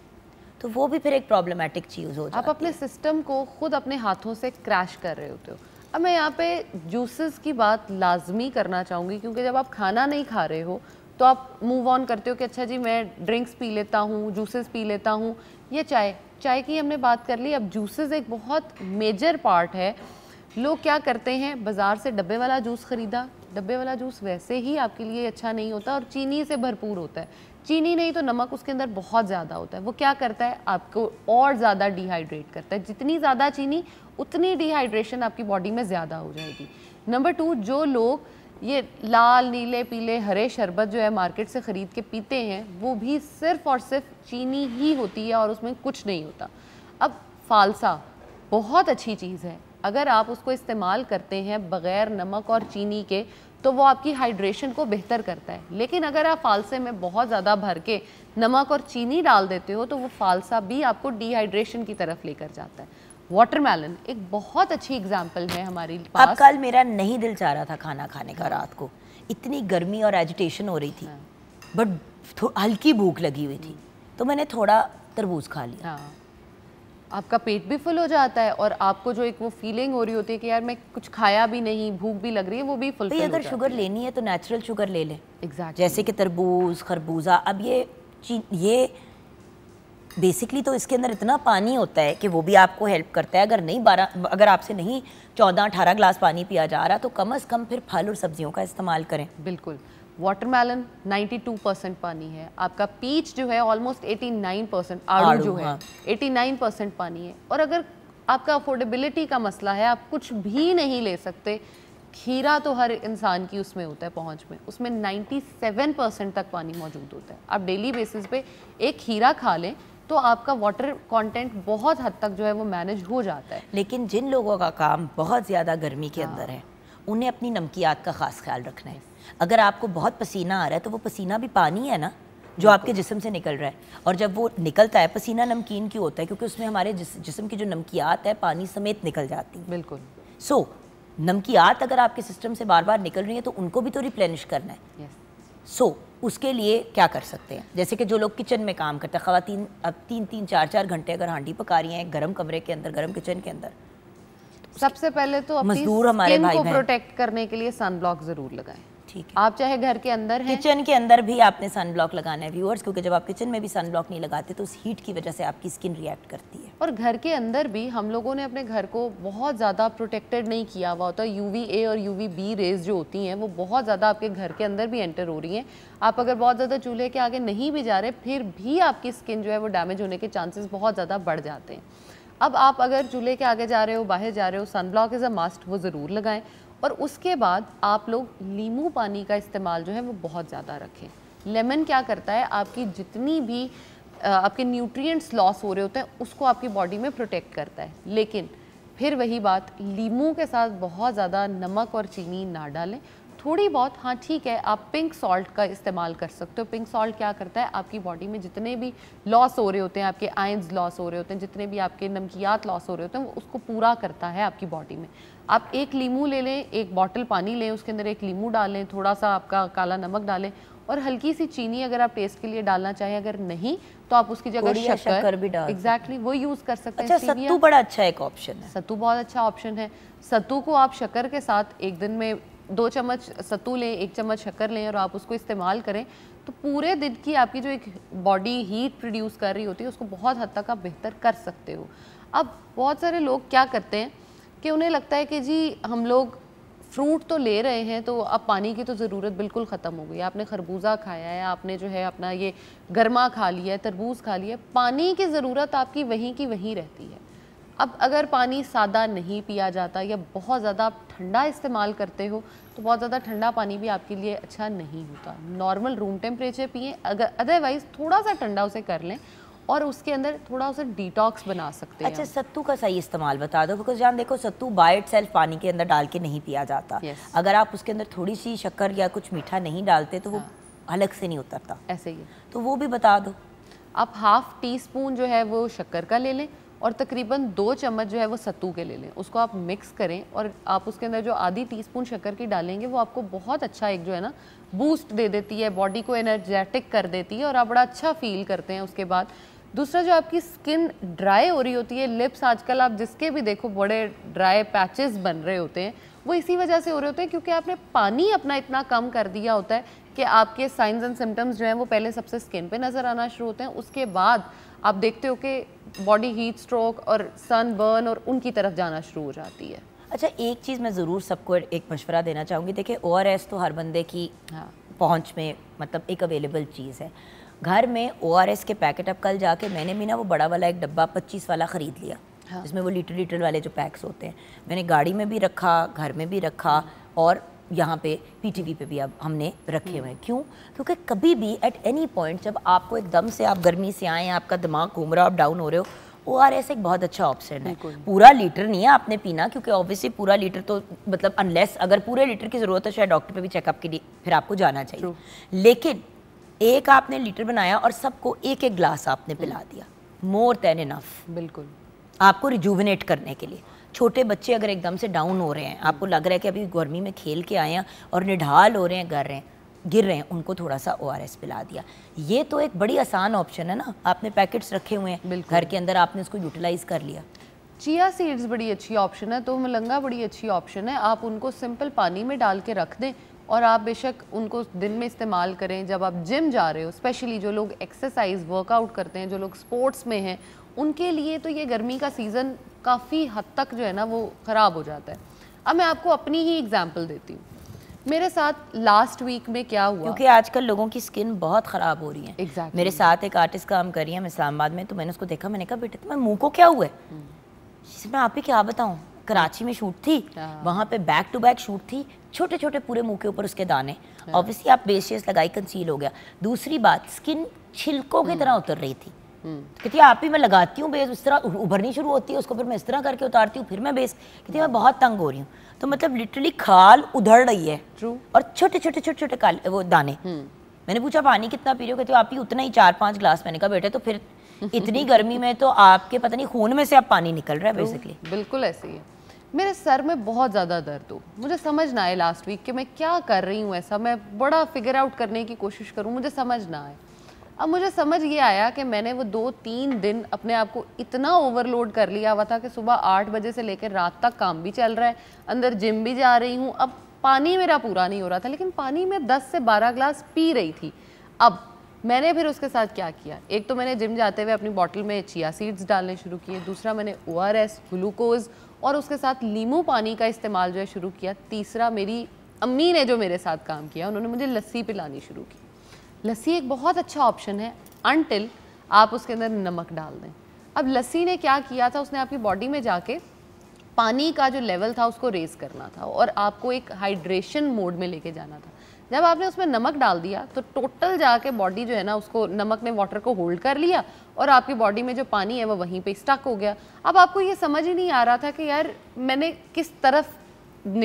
तो वो भी फिर एक प्रॉब्लमेटिक चीज़ हो जाती आप अपने सिस्टम को खुद अपने हाथों से क्रैश कर रहे होते हो अब मैं यहाँ पे जूसेस की बात लाजमी करना चाहूँगी क्योंकि जब आप खाना नहीं खा रहे हो तो आप मूव ऑन करते हो कि अच्छा जी मैं ड्रिंक्स पी लेता हूँ जूसेस पी लेता हूँ या चाय चाय की हमने बात कर ली अब जूसेस एक बहुत मेजर पार्ट है लोग क्या करते हैं बाज़ार से डब्बे वाला जूस ख़रीदा डब्बे वाला जूस वैसे ही आपके लिए अच्छा नहीं होता और चीनी से भरपूर होता है चीनी नहीं तो नमक उसके अंदर बहुत ज़्यादा होता है वो क्या करता है आपको और ज़्यादा डिहाइड्रेट करता है जितनी ज़्यादा चीनी उतनी डिहाइड्रेशन आपकी बॉडी में ज़्यादा हो जाएगी नंबर टू जो लोग ये लाल नीले पीले हरे शरबत जो है मार्केट से ख़रीद के पीते हैं वो भी सिर्फ़ और सिर्फ चीनी ही होती है और उसमें कुछ नहीं होता अब फालसा बहुत अच्छी चीज़ है अगर आप उसको इस्तेमाल करते हैं बग़ैर नमक और चीनी के तो वो आपकी हाइड्रेशन को बेहतर करता है लेकिन अगर आप फालसे में बहुत ज़्यादा भर के नमक और चीनी डाल देते हो तो वो फालसा भी आपको डिहाइड्रेशन की तरफ लेकर जाता है वाटरमेलन एक बहुत अच्छी एग्जाम्पल है हमारी पास अब कल मेरा नहीं दिल चाह रहा था खाना खाने का रात को इतनी गर्मी और एजिटेशन हो रही थी हाँ। बट हल्की भूख लगी हुई थी तो मैंने थोड़ा तरबूज खा लिया हाँ। आपका पेट भी फुल हो जाता है और आपको जो एक वो फीलिंग हो रही होती है कि यार मैं कुछ खाया भी नहीं भूख भी लग रही है वो भी फुल अगर शुगर लेनी है तो नेचुरल शुगर ले लें एग्जैक्ट exactly. जैसे कि तरबूज खरबूजा अब ये ये बेसिकली तो इसके अंदर इतना पानी होता है कि वो भी आपको हेल्प करता है अगर नहीं बारह अगर आपसे नहीं चौदह अठारह ग्लास पानी पिया जा रहा तो कम अज़ कम फिर फल और सब्जियों का इस्तेमाल करें बिल्कुल वाटरमेलन 92 परसेंट पानी है आपका पीच जो है ऑलमोस्ट 89 परसेंट आड़ू जो है 89 हाँ। परसेंट पानी है और अगर आपका अफोर्डेबिलिटी का मसला है आप कुछ भी नहीं ले सकते खीरा तो हर इंसान की उसमें होता है पहुंच में उसमें 97 परसेंट तक पानी मौजूद होता है आप डेली बेसिस पे एक खीरा खा लें तो आपका वाटर कंटेंट बहुत हद तक जो है वो मैनेज हो जाता है लेकिन जिन लोगों का काम बहुत ज़्यादा गर्मी के हाँ। अंदर है उन्हें अपनी नमकियात का ख़ास ख्याल रखना है अगर आपको बहुत पसीना आ रहा है तो वो पसीना भी पानी है ना जो आपके जिसम से निकल रहा है और जब वो निकलता है पसीना नमकीन क्यों होता है क्योंकि उसमें हमारे जिस, जिसम की जो नमकियात है पानी समेत निकल जाती है बिल्कुल सो so, नमकियात अगर आपके सिस्टम से बार बार निकल रही है तो उनको भी तो रिप्लेनिश करना है सो yes. so, उसके लिए क्या कर सकते हैं जैसे कि जो लोग किचन में काम करते हैं खातन अब तीन तीन चार चार घंटे अगर हांडी पका रही हैं गर्म कमरे के अंदर गर्म किचन के अंदर सबसे पहले तो मजदूर हमारे भाई को प्रोटेक्ट करने के लिए सनब्लॉक जरूर लगाएं ठीक है आप चाहे घर के अंदर है किचन के अंदर भी आपने सन ब्लॉक लगाना है व्यूअर्स क्योंकि जब आप किचन में भी सन ब्लॉक नहीं लगाते तो उस हीट की वजह से आपकी स्किन रिएक्ट करती है और घर के अंदर भी हम लोगों ने अपने घर को बहुत ज़्यादा प्रोटेक्टेड नहीं किया हुआ होता यू ए और यू बी रेज जो होती हैं वो बहुत ज़्यादा आपके घर के अंदर भी एंटर हो रही हैं आप अगर बहुत ज़्यादा चूल्हे के आगे नहीं भी जा रहे फिर भी आपकी स्किन जो है वो डैमेज होने के चांसेस बहुत ज़्यादा बढ़ जाते हैं अब आप अगर चूल्हे के आगे जा रहे हो बाहर जा रहे हो sunblock is a must वो ज़रूर लगाएं और उसके बाद आप लोग नींबू पानी का इस्तेमाल जो है वो बहुत ज़्यादा रखें लेमन क्या करता है आपकी जितनी भी आपके न्यूट्रिएंट्स लॉस हो रहे होते हैं उसको आपकी बॉडी में प्रोटेक्ट करता है लेकिन फिर वही बात लीमू के साथ बहुत ज़्यादा नमक और चीनी ना डालें थोड़ी बहुत हाँ ठीक है आप पिंक सॉल्ट का इस्तेमाल कर सकते हो पिंक सॉल्ट क्या करता है आपकी बॉडी में जितने भी लॉस हो रहे होते हैं आपके आयंस लॉस हो रहे होते हैं जितने भी आपके नमकियात लॉस हो रहे होते हैं वो उसको पूरा करता है आपकी बॉडी में आप एक लीमू ले लें एक बॉटल पानी लें उसके अंदर एक लीमू डालें थोड़ा सा आपका काला नमक डालें और हल्की सी चीनी अगर आप टेस्ट के लिए डालना चाहें अगर नहीं तो आप उसकी जगह शक्कर, शक्कर भी डाल एग्जैक्टली exactly, वो यूज कर सकते अच्छा, हैं सत्तू बड़ा अच्छा एक ऑप्शन है सत्तू बहुत अच्छा ऑप्शन है सत्तू को आप शक्कर के साथ एक दिन में दो चम्मच सत्तू लें एक चम्मच शक्कर लें और आप उसको इस्तेमाल करें तो पूरे दिन की आपकी जो एक बॉडी हीट प्रोड्यूस कर रही होती है उसको बहुत हद तक आप बेहतर कर सकते हो अब बहुत सारे लोग क्या करते हैं कि उन्हें लगता है कि जी हम लोग फ्रूट तो ले रहे हैं तो अब पानी की तो ज़रूरत बिल्कुल ख़त्म हो गई आपने खरबूजा खाया है आपने जो है अपना ये गर्मा खा लिया है तरबूज खा लिया पानी की ज़रूरत आपकी वहीं की वहीं रहती है अब अगर पानी सादा नहीं पिया जाता या बहुत ज़्यादा आप ठंडा इस्तेमाल करते हो तो बहुत ज़्यादा ठंडा पानी भी आपके लिए अच्छा नहीं होता नॉर्मल रूम टेम्परेचर पिए अगर अदरवाइज़ थोड़ा सा ठंडा उसे कर लें और उसके अंदर थोड़ा उसे डिटॉक्स बना सकते हैं अच्छा सत्तू का सही इस्तेमाल बता दो बिकॉज जान देखो सत्तू बाय सेल्फ पानी के अंदर डाल के नहीं पिया जाता yes. अगर आप उसके अंदर थोड़ी सी शक्कर या कुछ मीठा नहीं डालते तो वो हाँ। अलग से नहीं उतरता ऐसे ही तो वो भी बता दो आप हाफ टी स्पून जो है वो शक्कर का ले लें और तकरीबन दो चम्मच जो है वो सत्तू के ले लें उसको आप मिक्स करें और आप उसके अंदर जो आधी टी स्पून शक्कर की डालेंगे वो आपको बहुत अच्छा एक जो है ना बूस्ट दे देती है बॉडी को एनर्जेटिक कर देती है और आप बड़ा अच्छा फील करते हैं उसके बाद दूसरा जो आपकी स्किन ड्राई हो रही होती है लिप्स आजकल आप जिसके भी देखो बड़े ड्राई पैचेस बन रहे होते हैं वो इसी वजह से हो रहे होते हैं क्योंकि आपने पानी अपना इतना कम कर दिया होता है कि आपके साइंस एंड सिम्टम्स जो हैं वो पहले सबसे स्किन पे नज़र आना शुरू होते हैं उसके बाद आप देखते हो कि बॉडी हीट स्ट्रोक और सन बर्न और उनकी तरफ जाना शुरू हो जाती है अच्छा एक चीज़ मैं ज़रूर सबको एक मशवरा देना चाहूँगी देखिए ओ तो हर बंदे की हाँ। पहुँच में मतलब एक अवेलेबल चीज़ है घर में ओ के पैकेट अब कल जाके मैंने भी ना वो बड़ा वाला एक डब्बा पच्चीस वाला ख़रीद लिया हाँ। जिसमें वो लीटर लीटर वाले जो पैक्स होते हैं मैंने गाड़ी में भी रखा घर में भी रखा और यहाँ पे पीटीवी पे भी अब हमने रखे हुए हैं क्यों क्योंकि कभी भी एट एनी पॉइंट जब आपको एकदम से आप गर्मी से आएँ आपका दिमाग घूम रहा हो डाउन हो रहे हो ओ आर एस एक बहुत अच्छा ऑप्शन है पूरा लीटर नहीं है आपने पीना क्योंकि ऑब्वियसली पूरा लीटर तो मतलब अनलेस अगर पूरे लीटर की ज़रूरत है शायद डॉक्टर पे भी चेकअप के लिए फिर आपको जाना चाहिए लेकिन एक आपने लीटर बनाया और सबको एक एक ग्लास आपने पिला दिया मोर देन इनफ बिल्कुल आपको रिजुविनेट करने के लिए छोटे बच्चे अगर एकदम से डाउन हो रहे हैं आपको लग रहा है कि अभी गर्मी में खेल के आए हैं और निढाल हो रहे हैं गर रहे हैं गिर रहे हैं उनको थोड़ा सा ओ पिला दिया ये तो एक बड़ी आसान ऑप्शन है ना आपने पैकेट्स रखे हुए हैं घर के अंदर आपने उसको यूटिलाइज कर लिया चिया सीड्स बड़ी अच्छी ऑप्शन है तो मलंगा बड़ी अच्छी ऑप्शन है आप उनको सिंपल पानी में डाल के रख दें और आप बेशक उनको दिन में इस्तेमाल करें जब आप जिम जा रहे हो स्पेशली जो लोग एक्सरसाइज वर्कआउट करते हैं जो लोग स्पोर्ट्स में हैं उनके लिए तो ये गर्मी का सीज़न काफ़ी हद तक जो है ना वो ख़राब हो जाता है अब मैं आपको अपनी ही एग्ज़ाम्पल देती हूँ मेरे साथ लास्ट वीक में क्या हुआ क्योंकि आजकल लोगों की स्किन बहुत ख़राब हो रही है exactly. मेरे साथ एक आर्टिस्ट काम कर रही है इस्लामाबाद में तो मैंने उसको देखा मैंने कहा बेटा तुम्हें मुँह को क्या हुआ है हम्म। मैं आप ही क्या बताऊँ कराची में शूट थी हाँ। वहाँ पे बैक टू बैक शूट थी छोटे छोटे पूरे मुँह के ऊपर उसके दाने ऑब्वियसली हाँ। आप बेसियस लगाई कंसील हो गया दूसरी बात स्किन छिलकों की हाँ। तरह उतर रही थी कहती आप ही मैं लगाती हूँ बेस उस तरह उभरनी शुरू होती है उसको फिर मैं इस तरह करके उतारती हूँ फिर मैं बेस कहती मैं बहुत तंग हो रही हूँ तो मतलब लिटरली खाल उधड़ रही है True. और छोटे छोटे छोटे छोटे काले वो दाने मैंने पूछा पानी कितना पी रहे हो कहते हो आप ही उतना ही चार पाँच ग्लास मैंने कहा बेटा तो फिर इतनी गर्मी में तो आपके पता नहीं खून में से आप पानी निकल रहा है बेसिकली तो बिल्कुल ऐसे ही मेरे सर में बहुत ज़्यादा दर्द हो मुझे समझ ना आए लास्ट वीक कि मैं क्या कर रही हूँ ऐसा मैं बड़ा फिगर आउट करने की कोशिश करूँ मुझे समझ ना आए अब मुझे समझ ये आया कि मैंने वो दो तीन दिन अपने आप को इतना ओवरलोड कर लिया हुआ था कि सुबह आठ बजे से लेकर रात तक काम भी चल रहा है अंदर जिम भी जा रही हूँ अब पानी मेरा पूरा नहीं हो रहा था लेकिन पानी मैं दस से बारह ग्लास पी रही थी अब मैंने फिर उसके साथ क्या किया एक तो मैंने जिम जाते हुए अपनी बॉटल में चिया सीड्स डालने शुरू किए दूसरा मैंने ओ आर एस ग्लूकोज और उसके साथ लीमू पानी का इस्तेमाल जो है शुरू किया तीसरा मेरी अम्मी ने जो मेरे साथ काम किया उन्होंने मुझे लस्सी पिलानी शुरू की लस्सी एक बहुत अच्छा ऑप्शन है अनटिल आप उसके अंदर नमक डाल दें अब लस्सी ने क्या किया था उसने आपकी बॉडी में जाके पानी का जो लेवल था उसको रेज़ करना था और आपको एक हाइड्रेशन मोड में लेके जाना था जब आपने उसमें नमक डाल दिया तो टोटल जाके बॉडी जो है ना उसको नमक ने वाटर को होल्ड कर लिया और आपकी बॉडी में जो पानी है वो वहीं पे स्टक हो गया अब आपको ये समझ ही नहीं आ रहा था कि यार मैंने किस तरफ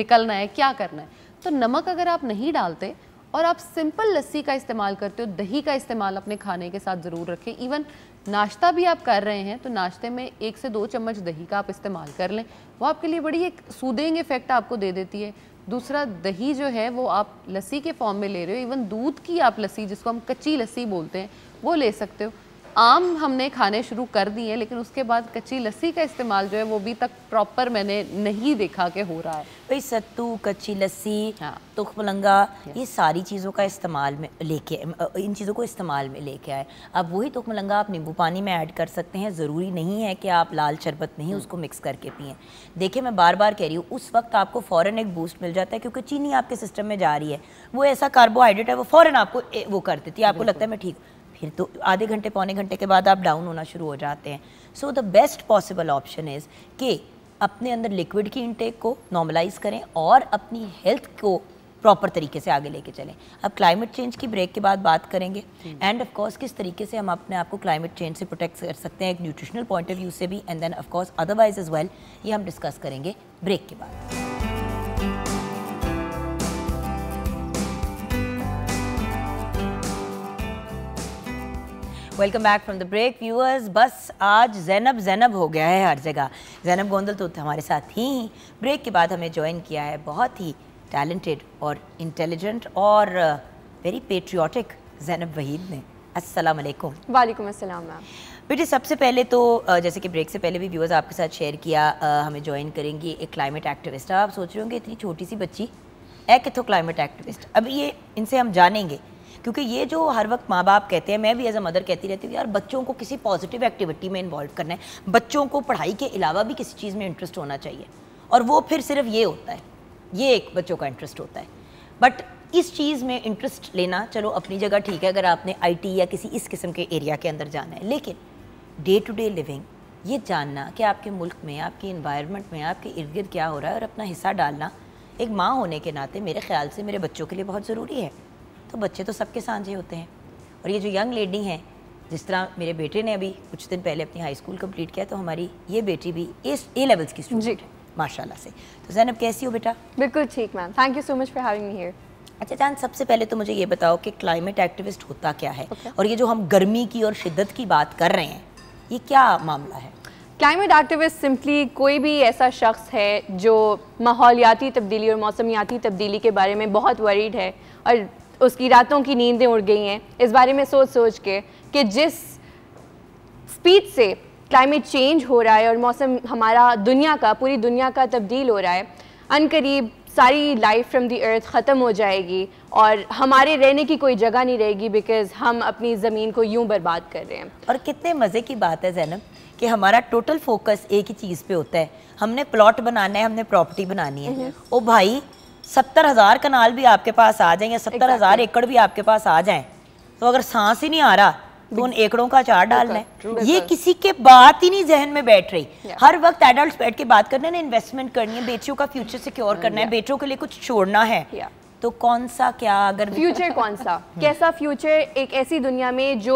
निकलना है क्या करना है तो नमक अगर आप नहीं डालते और आप सिंपल लस्सी का इस्तेमाल करते हो दही का इस्तेमाल अपने खाने के साथ ज़रूर रखें इवन नाश्ता भी आप कर रहे हैं तो नाश्ते में एक से दो चम्मच दही का आप इस्तेमाल कर लें वो आपके लिए बड़ी एक सूदिंग इफ़ेक्ट आपको दे देती है दूसरा दही जो है वो आप लस्सी के फॉर्म में ले रहे हो इवन दूध की आप लस्सी जिसको हम कच्ची लस्सी बोलते हैं वो ले सकते हो आम हमने खाने शुरू कर दिए हैं लेकिन उसके बाद कच्ची लस्सी का इस्तेमाल जो है वो भी तक प्रॉपर मैंने नहीं देखा कि हो रहा है भाई सत्तू कच्ची लस्सी हाँ। तुख मलंगा ये सारी चीज़ों का इस्तेमाल में लेके इन चीज़ों को इस्तेमाल में लेके आए अब वही तुख मलंगा आप नींबू पानी में ऐड कर सकते हैं ज़रूरी नहीं है कि आप लाल शरबत नहीं hmm। उसको मिक्स करके पिए देखिए मैं बार बार कह रही हूँ उस वक्त आपको फ़ौर एक बूस्ट मिल जाता है क्योंकि चीनी आपके सिस्टम में जा रही है वो ऐसा कार्बोहाइड्रेट है वो फ़ौर आपको वो कर देती है आपको लगता है मैं ठीक फिर तो आधे घंटे पौने घंटे के बाद आप डाउन होना शुरू हो जाते हैं so the best possible option is कि अपने अंदर लिक्विड की इनटेक को नॉर्मलाइज करें और अपनी हेल्थ को प्रॉपर तरीके से आगे लेके चलें अब क्लाइमेट चेंज की ब्रेक के बाद बात करेंगे एंड ऑफ कोर्स किस तरीके से हम अपने आप को क्लाइमेट चेंज से प्रोटेक्ट कर सकते हैं एक न्यूट्रिशनल पॉइंट ऑफ व्यू से भी and then of course otherwise as well ये हम डिस्कस करेंगे ब्रेक के बाद welcome back from the break viewers बस आज जैनब जैनब हो गया है हर जगह जैनब गोंदल तो हमारे साथ ही ब्रेक के बाद हमें ज्वाइन किया है बहुत ही टैलेंटेड और इंटेलिजेंट और वेरी पेट्रियाटिक जैनब वहीद ने असलकुम वालेकुम अस्सलाम मैम बेटे सबसे पहले तो uh, जैसे कि ब्रेक से पहले भी व्यूअर्स आपके साथ शेयर किया uh, हमें ज्वाइन करेंगी एक क्लाइमेट एक्टिविस्ट आप सोच रहे होंगे इतनी छोटी सी बच्ची है कितों क्लाइमेट एक्टिविस्ट अब ये इनसे हम जानेंगे क्योंकि ये जो हर वक्त माँ बाप कहते हैं मैं भी एज अ मदर कहती रहती हूँ यार बच्चों को किसी पॉजिटिव एक्टिविटी में इन्वॉल्व करना है बच्चों को पढ़ाई के अलावा भी किसी चीज़ में इंटरेस्ट होना चाहिए और वो फिर सिर्फ ये होता है ये एक बच्चों का इंटरेस्ट होता है बट इस चीज़ में इंटरेस्ट लेना चलो अपनी जगह ठीक है अगर आपने आईटी या किसी इस किस्म के एरिया के अंदर जाना है लेकिन डे टू डे लिविंग ये जानना कि आपके मुल्क में आपके इन्वायरमेंट में आपके इर्द गिर्द क्या हो रहा है और अपना हिस्सा डालना एक माँ होने के नाते मेरे ख्याल से मेरे बच्चों के लिए बहुत ज़रूरी है तो बच्चे तो सबके सांझे होते हैं और ये जो यंग लेडी हैं जिस तरह मेरे बेटे ने अभी कुछ दिन पहले अपनी हाई स्कूल कंप्लीट किया तो हमारी ये बेटी भी इस ए लेवल्स की स्टूडेंट है माशाल्लाह से तो जैनब कैसी हो बेटा बिल्कुल ठीक ma'am thank you so much for having me here अच्छा जान सबसे पहले तो मुझे ये बताओ कि क्लाइमेट एक्टिविस्ट होता क्या है okay. और ये जो हम गर्मी की और शिद्दत की बात कर रहे हैं ये क्या मामला है क्लाइमेट एक्टिविस्ट सिंपली कोई भी ऐसा शख्स है जो माहौलियाती तब्दीली और मौसमियाती तब्दीली के बारे में बहुत वरीड है और उसकी रातों की नींदें उड़ गई हैं इस बारे में सोच सोच के कि जिस स्पीड से क्लाइमेट चेंज हो रहा है और मौसम हमारा दुनिया का पूरी दुनिया का तब्दील हो रहा है अनकरीब सारी लाइफ फ्रॉम दी अर्थ ख़त्म हो जाएगी और हमारे रहने की कोई जगह नहीं रहेगी बिकॉज़ हम अपनी ज़मीन को यूं बर्बाद कर रहे हैं और कितने मज़े की बात है जैनब कि हमारा टोटल फोकस एक ही चीज़ पे होता है हमने प्लॉट बनाना है हमने प्रॉपर्टी बनानी है हम्म। ओ भाई सत्तर हज़ार कनाल भी आपके पास आ जाए या सत्तर हज़ार एकड़ भी आपके पास आ जाए तो अगर सांस ही नहीं आ रहा तो उन एकड़ों का चार डालना है ये किसी के बात ही नहीं जहन में बैठ रही हर वक्त एडल्ट बैठ के बात करना है इन्वेस्टमेंट करनी है बेटियों का फ्यूचर सिक्योर mm, करना है बेटियों के लिए कुछ छोड़ना है तो कौन सा क्या अगर फ्यूचर कौन सा हाँ। कैसा फ्यूचर एक ऐसी दुनिया में जो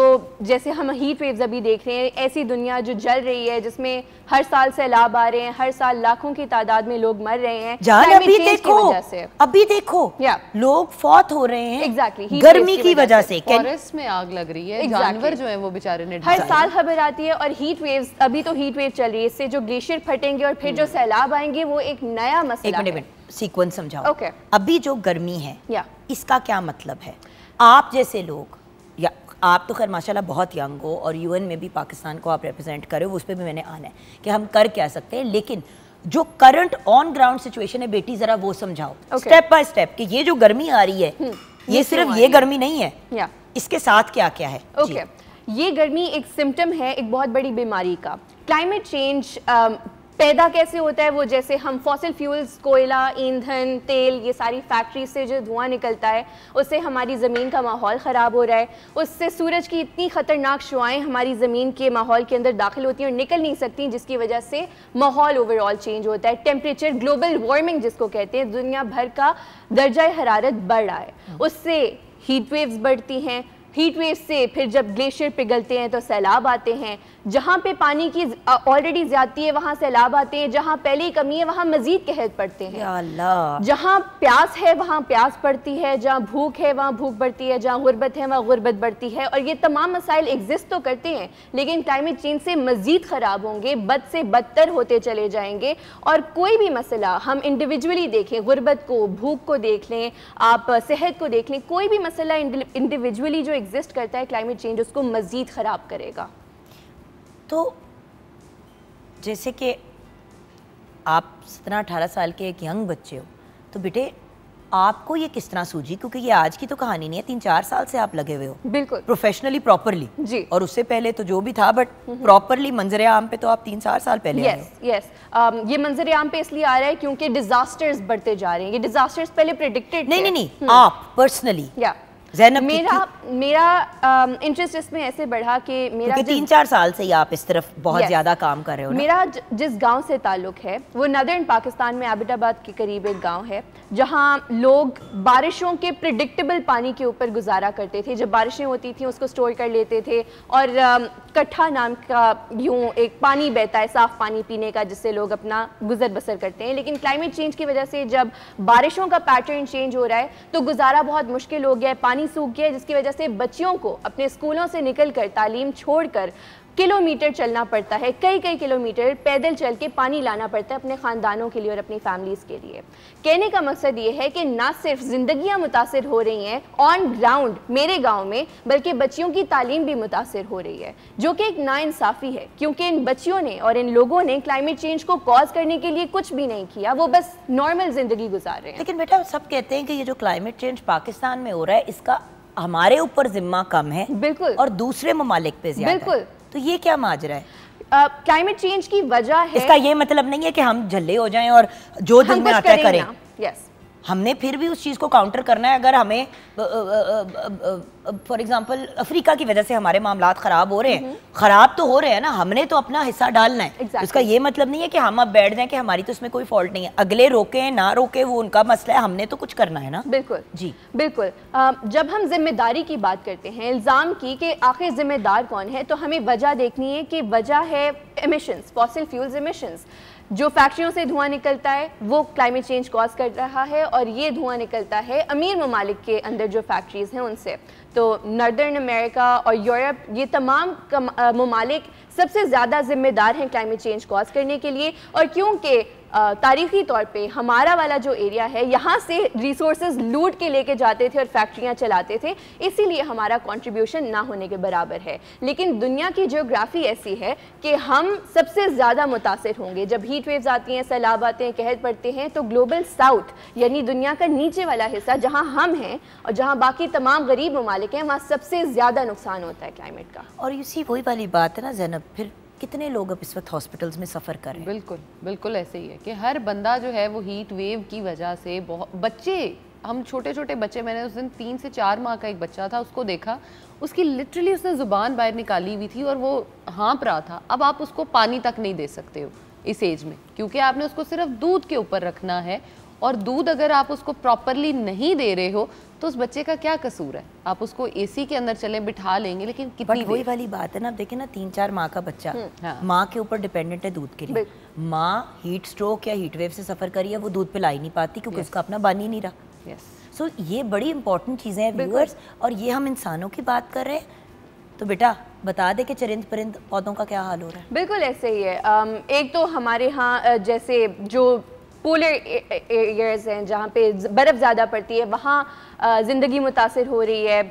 जैसे हम हीट वेव्स अभी देख रहे हैं ऐसी दुनिया जो जल रही है जिसमें हर साल सैलाब आ रहे हैं हर साल लाखों की तादाद में लोग मर रहे हैं अभी देखो अभी देखो yeah. लोग फौत हो रहे हैं एग्जैक्टली गर्मी की वजह से फॉरेस्ट में आग लग रही है जानवर जो है वो बेचारे ने हर साल खबर आती है और हीट वेव अभी तो हीट वेव चल रही है इससे जो ग्लेशियर फटेंगे और फिर जो हम्म। सैलाब आएंगे वो एक नया मसला सीक्वेंस समझाओ okay. अभी जो गर्मी है yeah. इसका क्या मतलब है आप जैसे लोग या आप तो खैर माशाल्लाह बहुत यंग हो और यूएन में भी पाकिस्तान को आप रिप्रेजेंट करो उस पर भी मैंने आना है कि हम कर क्या सकते हैं लेकिन जो करंट ऑन ग्राउंड सिचुएशन है बेटी जरा वो समझाओ स्टेप बाय स्टेप कि ये जो गर्मी आ रही है हम्म, ये, ये सिर्फ ये गर्मी नहीं है yeah. इसके साथ क्या क्या है ओके okay. ये गर्मी एक सिम्टम है एक बहुत बड़ी बीमारी का क्लाइमेट चेंज पैदा कैसे होता है वो जैसे हम फॉसिल फ्यूल्स कोयला ईंधन तेल ये सारी फैक्ट्री से जो धुआं निकलता है उससे हमारी ज़मीन का माहौल ख़राब हो रहा है उससे सूरज की इतनी ख़तरनाक शुआएं हमारी ज़मीन के माहौल के अंदर दाखिल होती हैं और निकल नहीं सकती जिसकी वजह से माहौल ओवरऑल चेंज होता है टेम्परेचर ग्लोबल वार्मिंग जिसको कहते हैं दुनिया भर का दर्जा हरारत बढ़ रहा है उससे हीट वेव्स बढ़ती हैं हीट वेव से फिर जब ग्लेशियर पिघलते हैं तो सैलाब आते हैं जहाँ पे पानी की ऑलरेडी ज्यादती है वहाँ सैलाब आते हैं जहाँ पहले ही कमी है वहाँ मजीद कहत पड़ते हैं जहाँ प्यास है वहाँ प्यास पड़ती है जहाँ भूख है वहाँ भूख बढ़ती है जहाँ गुर्बत है वहाँ गुर्बत बढ़ती है और ये तमाम मसाइल एग्जिस्ट तो करते हैं लेकिन क्लाइमेट चेंज से मजीद ख़राब होंगे बद से बदतर होते चले जाएंगे और कोई भी मसला हम इंडिविजुअली देखें गुर्बत को भूख को देख लें आप सेहत को देख लें कोई भी मसला इंडिविजुअली जो एग्जिस्ट करता है क्लाइमेट चेंज उसको मजीद ख़राब करेगा तो जैसे कि आप सत्रह अठारह साल के एक यंग बच्चे हो तो बेटे आपको ये किस तरह सूझी क्योंकि ये आज की तो कहानी नहीं है तीन चार साल से आप लगे हुए हो बिल्कुल प्रोफेशनली प्रॉपरली जी और उससे पहले तो जो भी था बट प्रॉपरली मंजर आम पे तो आप तीन चार साल पहले yes yes, yes yes. um, ये मंजर आम पे इसलिए आ रहा है क्योंकि डिजास्टर्स बढ़ते जा रहे हैं ये डिजास्टर्स पहले प्रिडिक्टेड नहीं नहीं नहीं हम्म। आप पर्सनली yeah. जैनब मेरा मेरा इंटरेस्ट um, इसमें ऐसे बढ़ा कि मेरा तीन चार साल से ही आप इस तरफ बहुत ज़्यादा काम कर रहे हो मेरा जिस गांव से ताल्लुक़ है वो नदर्न पाकिस्तान में आबिदाबाद के करीब एक गांव है जहां लोग बारिशों के प्रिडिक्टेबल पानी के ऊपर गुजारा करते थे जब बारिशें होती थी उसको स्टोर कर लेते थे और um, कट्ठा नाम का यूँ एक पानी बहता है साफ़ पानी पीने का जिससे लोग अपना गुजर बसर करते हैं लेकिन क्लाइमेट चेंज की वजह से जब बारिशों का पैटर्न चेंज हो रहा है तो गुजारा बहुत मुश्किल हो गया है पानी सूख गया है जिसकी वजह से बच्चियों को अपने स्कूलों से निकल कर तालीम छोड़ कर किलोमीटर चलना पड़ता है कई कई किलोमीटर पैदल चल के पानी लाना पड़ता है अपने ख़ानदानों के लिए और अपनी फैमिलीज़ के लिए कहने का मकसद ये है कि ना सिर्फ ज़िंदगियाँ मुतासर हो रही हैं ऑन ग्राउंड मेरे गाँव में बल्कि बच्चियों की तालीम भी मुतासर हो रही है जो कि एक नाानसाफ़ी है क्योंकि इन बच्चियों ने और इन लोगों ने क्लाइमेट चेंज को कॉज करने के लिए कुछ भी नहीं किया वो बस नॉर्मल ज़िंदगी गुजार रहे हैं लेकिन बेटा सब कहते हैं कि ये जो क्लाइमेट चेंज पाकिस्तान में हो रहा है इसका हमारे ऊपर जिम्मा कम है बिल्कुल और दूसरे ममालिक पे बिल्कुल तो ये क्या माजरा है क्लाइमेट uh, चेंज की वजह है इसका ये मतलब नहीं है कि हम झल्ले हो जाएं और जो दिन में आता करें यस हमने फिर भी उस चीज़ को काउंटर करना है अगर हमें फॉर एग्जांपल अफ्रीका की वजह से हमारे मामला ख़राब हो रहे हैं हम्म। ख़राब तो हो रहे हैं ना हमने तो अपना हिस्सा डालना है exactly. उसका ये मतलब नहीं है कि हम अब बैठ जाएं कि हमारी तो उसमें कोई फॉल्ट नहीं है अगले रोके ना रोके वो उनका मसला है हमने तो कुछ करना है ना बिल्कुल जी बिल्कुल जब हम जिम्मेदारी की बात करते हैं इल्ज़ाम की कि आखिर जिम्मेदार कौन है तो हमें वजह देखनी है कि वजह है फॉसिल फ्यूल्स जो फैक्ट्रियों से धुआं निकलता है वो क्लाइमेट चेंज कॉज कर रहा है और ये धुआं निकलता है अमीर ममालिक के अंदर जो फैक्ट्रीज़ हैं उनसे तो नर्दर्न अमेरिका और यूरोप ये तमाम ममालिक सबसे ज़्यादा जिम्मेदार हैं क्लाइमेट चेंज कॉज करने के लिए और क्योंकि तारीखी तौर पे हमारा वाला जो एरिया है यहाँ से रिसोर्सेज लूट के लेके जाते थे और फैक्ट्रियाँ चलाते थे इसीलिए हमारा कंट्रीब्यूशन ना होने के बराबर है लेकिन दुनिया की जियोग्राफी ऐसी है कि हम सबसे ज़्यादा मुतासर होंगे जब हीट वेव्स आती हैं सैलाब आते हैं कहर पड़ते हैं तो ग्लोबल साउथ यानी दुनिया का नीचे वाला हिस्सा जहाँ हम हैं और जहाँ बाकी तमाम गरीब ममालिक हैं वहाँ सबसे ज़्यादा नुकसान होता है क्लाइमेट का और इसी वही वाली बात है ना जैनब फिर कितने लोग अब इस वक्त हॉस्पिटल्स में सफ़र कर रहे हैं बिल्कुल बिल्कुल ऐसे ही है कि हर बंदा जो है वो हीट वेव की वजह से बहुत बच्चे हम छोटे छोटे बच्चे मैंने उस दिन तीन से चार माह का एक बच्चा था उसको देखा उसकी लिटरली उसने ज़ुबान बाहर निकाली हुई थी और वो हाँप रहा था अब आप उसको पानी तक नहीं दे सकते हो इस एज में क्योंकि आपने उसको सिर्फ दूध के ऊपर रखना है और दूध अगर आप उसको प्रॉपरली नहीं दे रहे हो तो उस बच्चे का क्या कसूर है आप उसको एसी के अंदर चले बिठा लेंगे लेकिन कितनी वही वाली बात है ना आप देखे ना तीन चार माँ का बच्चा हम्म, हाँ। माँ के ऊपर डिपेंडेंट है दूध के लिए माँ हीट स्ट्रोक या हीट वेव से सफ़र करी है वो दूध पिला ही नहीं पाती क्योंकि उसका अपना बन ही नहीं रहा सो so, ये बड़ी इंपॉर्टेंट चीज़ें हैं व्यूअर्स और ये हम इंसानों की बात कर रहे हैं तो बेटा बता दे कि चरिंद परिंद पौधों का क्या हाल हो रहा है बिल्कुल ऐसे ही है एक तो हमारे यहाँ जैसे जो पोलर एरियाज़ हैं जहाँ पे बर्फ़ ज़्यादा पड़ती है वहाँ ज़िंदगी मुतासर हो रही है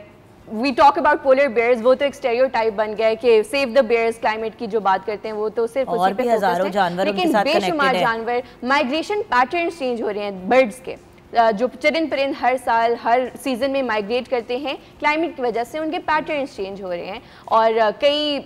we talk about polar bears वो तो एक टाइप बन गया है कि सेव द बेयर्स क्लाइमेट की जो बात करते हैं वो तो सिर्फ और भी हजारों जानवर लेकिन बेशुमार जानवर माइग्रेशन पैटर्न चेंज हो रहे हैं बर्ड्स के जो चरिन परिन हर साल हर सीज़न में माइग्रेट करते हैं क्लाइमेट की वजह से उनके पैटर्न चेंज हो रहे हैं और कई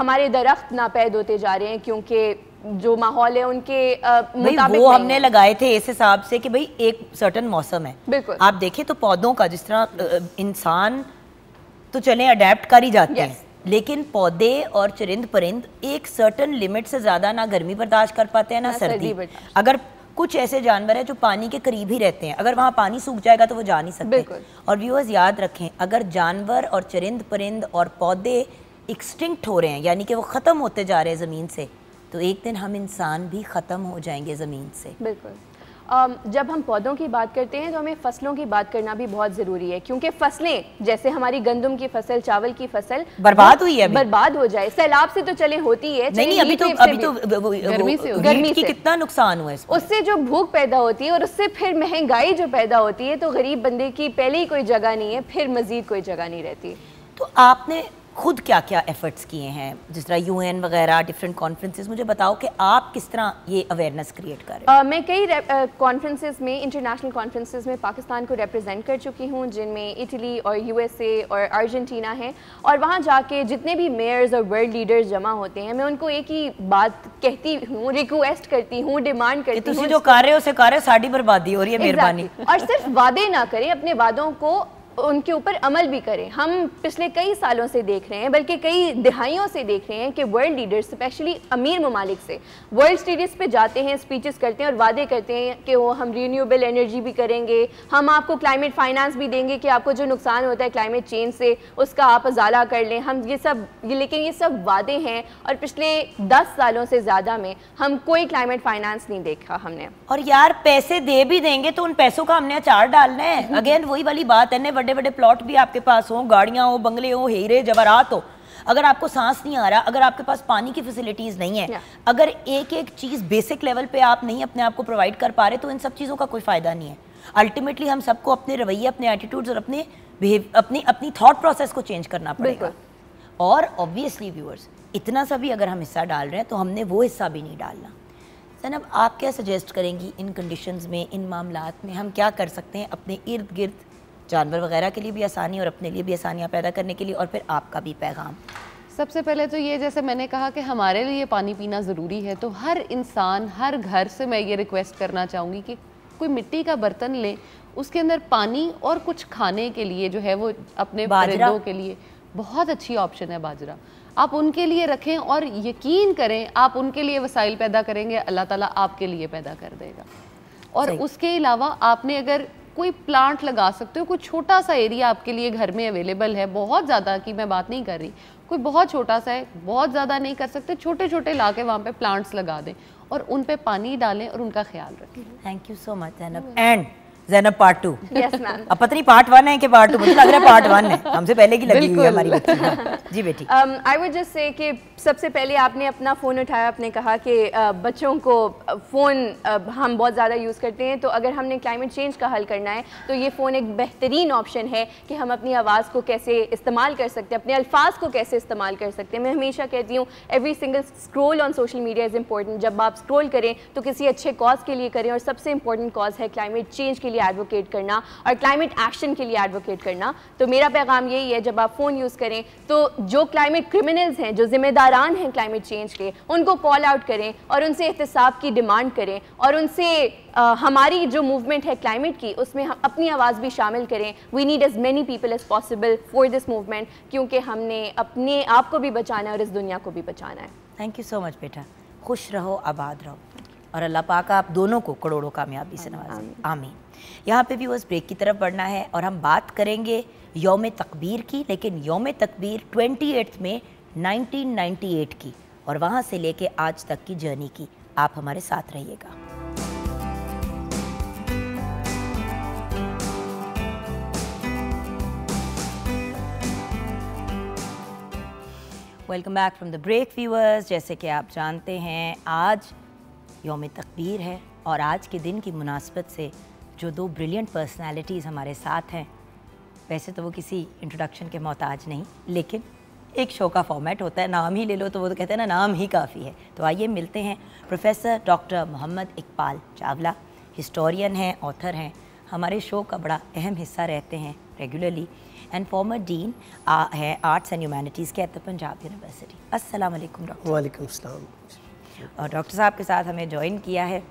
हमारे दरख्त नापैद होते जा रहे हैं क्योंकि जो माहौल है उनके मुताबिक वो हमने लगाए थे इस हिसाब से कि भाई एक सर्टन मौसम है बिल्कुल आप देखें तो पौधों का जिस तरह इंसान तो चले अडेप्ट कर ही जाते हैं लेकिन पौधे और चरिंद परिंद एक सर्टन लिमिट से ज़्यादा ना गर्मी बर्दाश्त कर पाते हैं ना, ना सर्दी अगर कुछ ऐसे जानवर हैं जो पानी के करीब ही रहते हैं अगर वहाँ पानी सूख जाएगा तो वो जा नहीं सकते और व्यूअर्स याद रखें अगर जानवर और चरिंद परिंद और पौधे एक्सटिंक्ट हो रहे हैं यानी कि वो ख़त्म होते जा रहे हैं ज़मीन से तो एक दिन हम इंसान भी ख़त्म हो जाएंगे ज़मीन से बिल्कुल जब हम पौधों की बात करते हैं तो हमें फसलों की बात करना भी बहुत ज़रूरी है क्योंकि फसलें जैसे हमारी गंदम की फसल चावल की फसल बर्बाद हुई है बर्बाद हो जाए सैलाब से तो चले होती है नहीं, नहीं अभी तो अभी तो गर्मी से गर्मी से कितना नुकसान हुआ है उससे जो भूख पैदा होती है और उससे फिर महंगाई जो पैदा होती है तो गरीब बंदे की पहले ही कोई जगह नहीं है फिर मजीद कोई जगह नहीं रहती तो आपने खुद क्या क्या एफर्ट्स किए हैं जिस तरह यू वगैरह डिफरेंट कॉन्फ्रेंसेस मुझे बताओ कि आप किस तरह ये अवेयरनेस क्रिएट कर रहे हैं uh, मैं कई कॉन्फ्रेंसेस uh, में इंटरनेशनल कॉन्फ्रेंसेस में पाकिस्तान को रिप्रेजेंट कर चुकी हूँ जिनमें इटली और यूएसए और अर्जेंटीना है और वहाँ जाके जितने भी मेयर्स और वर्ल्ड लीडर्स जमा होते हैं मैं उनको एक ही बात कहती हूँ रिक्वेस्ट करती हूँ डिमांड करती हूँ जो कार्य उसे कार्य साड़ी बर्बादी और ये मेहरबानी और सिर्फ वादे ना करें अपने वादों को उनके ऊपर अमल भी करें हम पिछले कई सालों से देख रहे हैं बल्कि कई दिहाइयों से देख रहे हैं कि वर्ल्ड लीडर्स स्पेशली अमीर ममालिक से वर्ल्ड स्टेडियस पे जाते हैं स्पीचेस करते हैं और वादे करते हैं कि वो हम रीन्यूएबल एनर्जी भी करेंगे हम आपको क्लाइमेट फाइनेंस भी देंगे कि आपको जो नुकसान होता है क्लाइमेट चेंज से उसका आप अजाला कर लें हम ये सब ये लेकिन ये सब वादे हैं और पिछले दस सालों से ज़्यादा में हम कोई क्लाइमेट फाइनेंस नहीं देखा हमने और यार पैसे दे भी देंगे तो उन पैसों का हमने अचार डालना है अगेन <laughs> वही वाली बात है बड़े बड़े प्लॉट भी आपके पास हो गाड़ियाँ हो बंगले हो हीरे जवरात हो अगर आपको सांस नहीं आ रहा अगर आपके पास पानी की फैसिलिटीज नहीं है अगर एक एक चीज़ बेसिक लेवल पे आप नहीं अपने आप को प्रोवाइड कर पा रहे तो इन सब चीज़ों का कोई फ़ायदा नहीं है अल्टीमेटली हम सबको अपने रवैये अपने एटीट्यूड्स और अपने अपनी अपनी थॉट प्रोसेस को चेंज करना पड़ेगा और ऑब्वियसली व्यूअर्स इतना सा भी अगर हम हिस्सा डाल रहे हैं तो हमने वो हिस्सा भी नहीं डालना सनब आप क्या सजेस्ट करेंगी इन कंडीशंस में इन मामला में हम क्या कर सकते हैं अपने इर्द गिर्द जानवर वगैरह के लिए भी आसानी और अपने लिए भी आसानियाँ पैदा करने के लिए और फिर आपका भी पैगाम सबसे पहले तो ये जैसे मैंने कहा कि हमारे लिए पानी पीना ज़रूरी है तो हर इंसान हर घर से मैं ये रिक्वेस्ट करना चाहूँगी कि कोई मिट्टी का बर्तन लें उसके अंदर पानी और कुछ खाने के लिए जो है वो अपने बाजरों के लिए बहुत अच्छी ऑप्शन है बाजरा आप उनके लिए रखें और यकीन करें आप उनके लिए वसाइल पैदा करेंगे अल्लाह ताला आपके लिए पैदा कर देगा और उसके अलावा आपने अगर कोई प्लांट लगा सकते हो कोई छोटा सा एरिया आपके लिए घर में अवेलेबल है बहुत ज़्यादा की मैं बात नहीं कर रही कोई बहुत छोटा सा है बहुत ज़्यादा नहीं कर सकते छोटे छोटे ला के वहाँ पे प्लांट्स लगा दें और उन पर पानी डालें और उनका ख्याल रखें thank you so much and Zainab part two अब पता नहीं पार्ट वन है कि पार्ट टू मुझे लग रहा है पार्ट वन है हमसे पहले की लगी हुई हमारी जी बेटी आई वुड जस्ट से कि सबसे पहले आपने अपना फ़ोन उठाया आपने कहा कि बच्चों को फ़ोन हम बहुत ज़्यादा यूज़ करते हैं तो अगर हमने क्लाइमेट चेंज का हल करना है तो ये फ़ोन एक बेहतरीन ऑप्शन है कि हम अपनी आवाज़ को कैसे इस्तेमाल कर सकते हैं अपने अल्फाज को कैसे इस्तेमाल कर सकते हैं मैं हमेशा कहती हूँ every single scroll on social media is important जब आप स्क्रोल करें तो किसी अच्छे कॉज के लिए करें और सबसे इंपॉर्टेंट कॉज है क्लाइमेट चेंज के लिए लिए एडवोकेट करना और क्लाइमेट एक्शन के लिए एडवोकेट करना तो मेरा पैगाम यही है जब आप फ़ोन यूज़ करें तो जो क्लाइमेट क्रिमिनल्स हैं जो जिम्मेदारान हैं क्लाइमेट चेंज के उनको कॉल आउट करें और उनसे एहतसाब की डिमांड करें और उनसे आ, हमारी जो मूवमेंट है क्लाइमेट की उसमें हम अपनी आवाज़ भी शामिल करें we need as many people as possible for this movement क्योंकि हमने अपने आप को भी बचाना है और इस दुनिया को भी बचाना है थैंक यू सो मच बेटा खुश रहो आबाद रहो और अल्लाह पाक आप दोनों को करोड़ों कामयाबी से नवाजें आमीन यहाँ पे भी उस ब्रेक की तरफ बढ़ना है और हम बात करेंगे योम तकबीर की लेकिन योम तकबीर ट्वेंटी एट्थ में एट की और वहाँ से लेके आज तक की जर्नी की आप हमारे साथ रहिएगा welcome back from the break viewers जैसे कि आप जानते हैं आज योम तकबीर है और आज के दिन की मुनासबत से जो दो ब्रिलियंट पर्सनालिटीज़ हमारे साथ हैं वैसे तो वो किसी इंट्रोडक्शन के मोहताज नहीं लेकिन एक शो का फॉर्मेट होता है नाम ही ले लो तो वो तो कहते हैं ना नाम ही काफ़ी है तो आइए मिलते हैं professor doctor Mohammad Iqbal Chawla historian हैं ऑथर हैं हमारे शो का बड़ा अहम हिस्सा रहते हैं रेगुलरली एंड फॉर्मर डीन है आर्ट्स एंड ह्यूमैनिटीज़ के एट पंजाब यूनिवर्सिटी अस्सलाम वालेकुम डॉक्टर वालेकुम सलाम और डॉक्टर साहब के साथ हमें ज्वाइन किया है